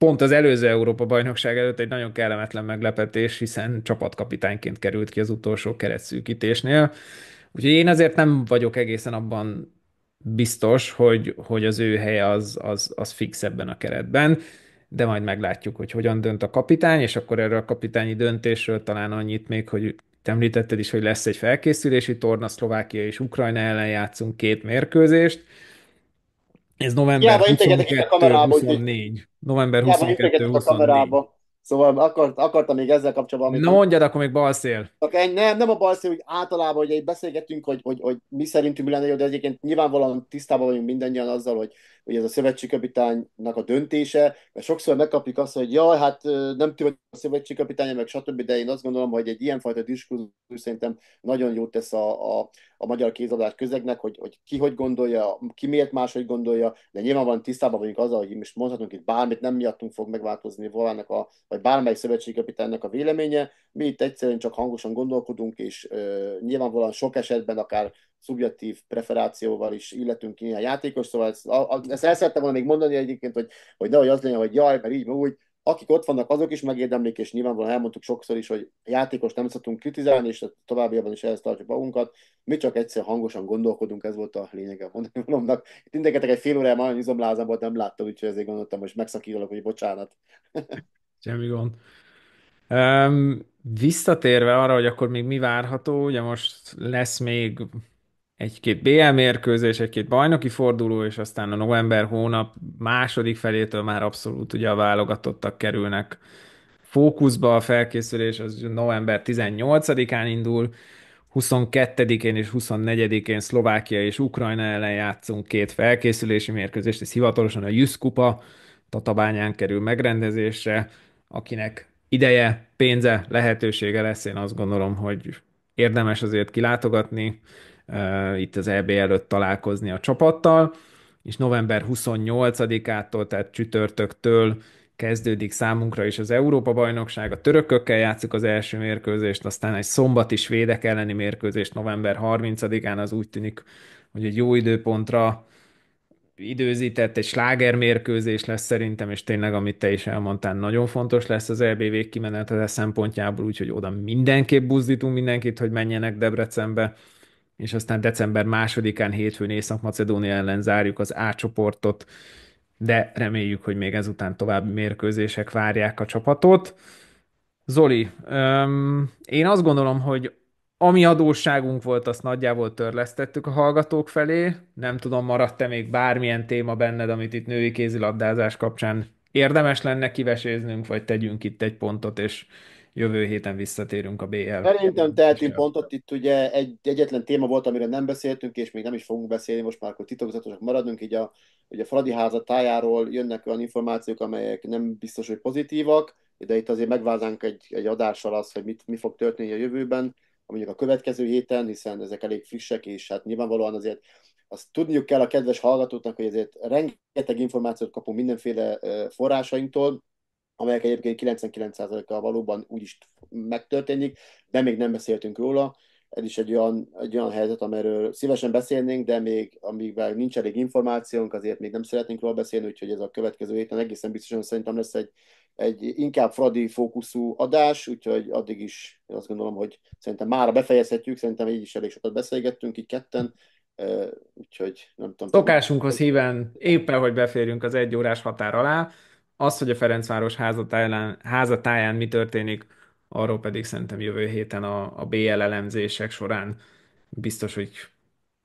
pont az előző Európa-bajnokság előtt egy nagyon kellemetlen meglepetés, hiszen csapatkapitányként került ki az utolsó keretszűkítésnél. Úgyhogy én azért nem vagyok egészen abban biztos, hogy, hogy az ő helye az, az, az fix ebben a keretben, de majd meglátjuk, hogy hogyan dönt a kapitány, és akkor erről a kapitányi döntésről talán annyit még, hogy te említetted is, hogy lesz egy felkészülési torna, Szlovákia és Ukrajna ellen játszunk két mérkőzést, ez november Hiába 22, a kamerába, 24. november 22, 24. Szóval akart, akartam még ezzel kapcsolatban... Na mondjad, akkor még balszél. Nem, nem a balszél, hogy általában hogy beszélgetünk, hogy, hogy, hogy mi szerintünk mi lenne jó, de egyébként nyilvánvalóan tisztában vagyunk mindannyian azzal, hogy hogy ez a szövetségkapitánynak a döntése, mert sokszor megkapjuk azt, hogy jaj, hát nem tudom, a szövetségkapitánya, meg stb., de én azt gondolom, hogy egy ilyenfajta diskurzus szerintem nagyon jót tesz a, a, a magyar kézadás közegnek, hogy, hogy ki hogy gondolja, ki miért máshogy gondolja, de nyilván van tisztában vagyunk azzal, hogy most mondhatunk itt bármit, nem miattunk fog megváltozni valának a, vagy bármely szövetségkapitánynak a véleménye, mi itt egyszerűen csak hangosan gondolkodunk, és ö, nyilvánvalóan sok esetben akár szubjektív preferációval is illetünk ki a játékos, szóval ezt, a, a, ezt el szerettem volna még mondani egyébként, hogy, hogy nehogy az legyen, hogy jaj, mert így, mert úgy, akik ott vannak, azok is megérdemlik, és nyilvánvalóan elmondtuk sokszor is, hogy játékos nem szoktunk kritizálni, és továbbiakban is ehhez tartjuk magunkat. Mi csak egyszer hangosan gondolkodunk, ez volt a lényege a mondani valamnak. Itt mindenketek egy fél órája már izomlázam volt, nem láttam, úgyhogy ezért gondoltam, hogy megszakítalak, hogy bocsánat. Semmi gond. Um, visszatérve arra, hogy akkor még mi várható, ugye most lesz még egy-két BL mérkőzés, egy-két bajnoki forduló, és aztán a november hónap második felétől már abszolút ugye a válogatottak kerülnek fókuszba, a felkészülés az november 18-án indul, 22-én és 24-én Szlovákia és Ukrajna ellen játszunk két felkészülési mérkőzést, ez hivatalosan a Jusz Kupa Tatabányán kerül megrendezésre, akinek ideje, pénze, lehetősége lesz, én azt gondolom, hogy érdemes azért kilátogatni itt az EB előtt találkozni a csapattal, és november 28-ától, tehát csütörtöktől kezdődik számunkra is az Európa-bajnokság, a törökökkel játszik az első mérkőzést, aztán egy szombati svédek elleni mérkőzést november 30-án, az úgy tűnik, hogy egy jó időpontra időzített, egy sláger mérkőzés lesz szerintem, és tényleg, amit te is elmondtál, nagyon fontos lesz az EB végkimenetele szempontjából, úgyhogy oda mindenképp buzdítunk mindenkit, hogy menjenek Debrecenbe, és aztán december másodikán hétfőn Észak-Macedónia ellen zárjuk az A csoportot, de reméljük, hogy még ezután további mérkőzések várják a csapatot. Zoli, öm, én azt gondolom, hogy ami adósságunk volt, azt nagyjából törlesztettük a hallgatók felé. Nem tudom, maradt-e még bármilyen téma benned, amit itt női kézilabdázás kapcsán érdemes lenne kiveséznünk, vagy tegyünk itt egy pontot, és jövő héten visszatérünk a BL. Szerintem tehetünk pontot, itt ugye egy, egyetlen téma volt, amire nem beszéltünk, és még nem is fogunk beszélni, most már akkor titokzatosak maradunk, így a, ugye a Fradi háza tájáról jönnek olyan információk, amelyek nem biztos, hogy pozitívak, de itt azért megvázánk egy, egy adással azt, hogy mit, mi fog történni a jövőben, mondjuk a következő héten, hiszen ezek elég frissek, és hát nyilvánvalóan azért azt tudniuk kell a kedves hallgatóknak, hogy ezért rengeteg információt kapunk mindenféle forrásainktól, amelyek egyébként 99 a valóban úgyis megtörténik, de még nem beszéltünk róla. Ez is egy olyan, egy olyan helyzet, amiről szívesen beszélnénk, de még amivel nincs elég információnk, azért még nem szeretnénk róla beszélni, úgyhogy ez a következő héten egészen biztosan szerintem lesz egy, egy inkább Fradi fókuszú adás, úgyhogy addig is én azt gondolom, hogy szerintem már befejezhetjük, szerintem így is elég sokat beszélgettünk, így ketten, úgyhogy nem tudom. Szokásunkhoz híven éppen, hogy beférjünk az egy órás határ alá, az, hogy a Ferencváros házatáján, házatáján mi történik, arról pedig szerintem jövő héten a, a BL elemzések során biztos, hogy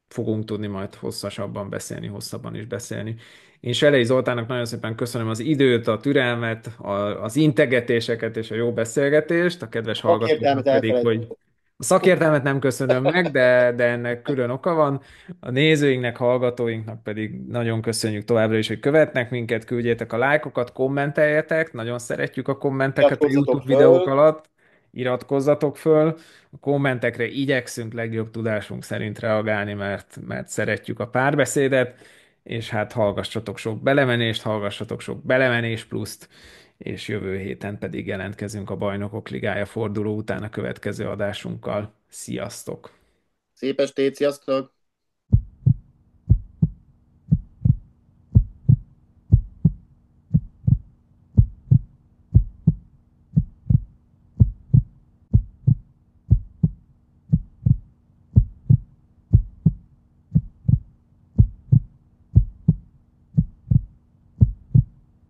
fogunk tudni majd hosszasabban beszélni, hosszabban is beszélni. Én Selei Zoltánnak nagyon szépen köszönöm az időt, a türelmet, a, az integetéseket és a jó beszélgetést, a kedves hallgatóknak pedig, hogy a szakértelmet nem köszönöm meg, de, de ennek külön oka van. A nézőinknek, hallgatóinknak pedig nagyon köszönjük továbbra is, hogy követnek minket, küldjétek a lájkokat, kommenteljetek, nagyon szeretjük a kommenteket a YouTube föl. videók alatt, iratkozzatok föl, a kommentekre igyekszünk legjobb tudásunk szerint reagálni, mert, mert szeretjük a párbeszédet, és hát hallgassatok sok belemenést, hallgassatok sok belemenés pluszt, és jövő héten pedig jelentkezünk a Bajnokok Ligája forduló után a következő adásunkkal. Sziasztok! Szép estét, sziasztok!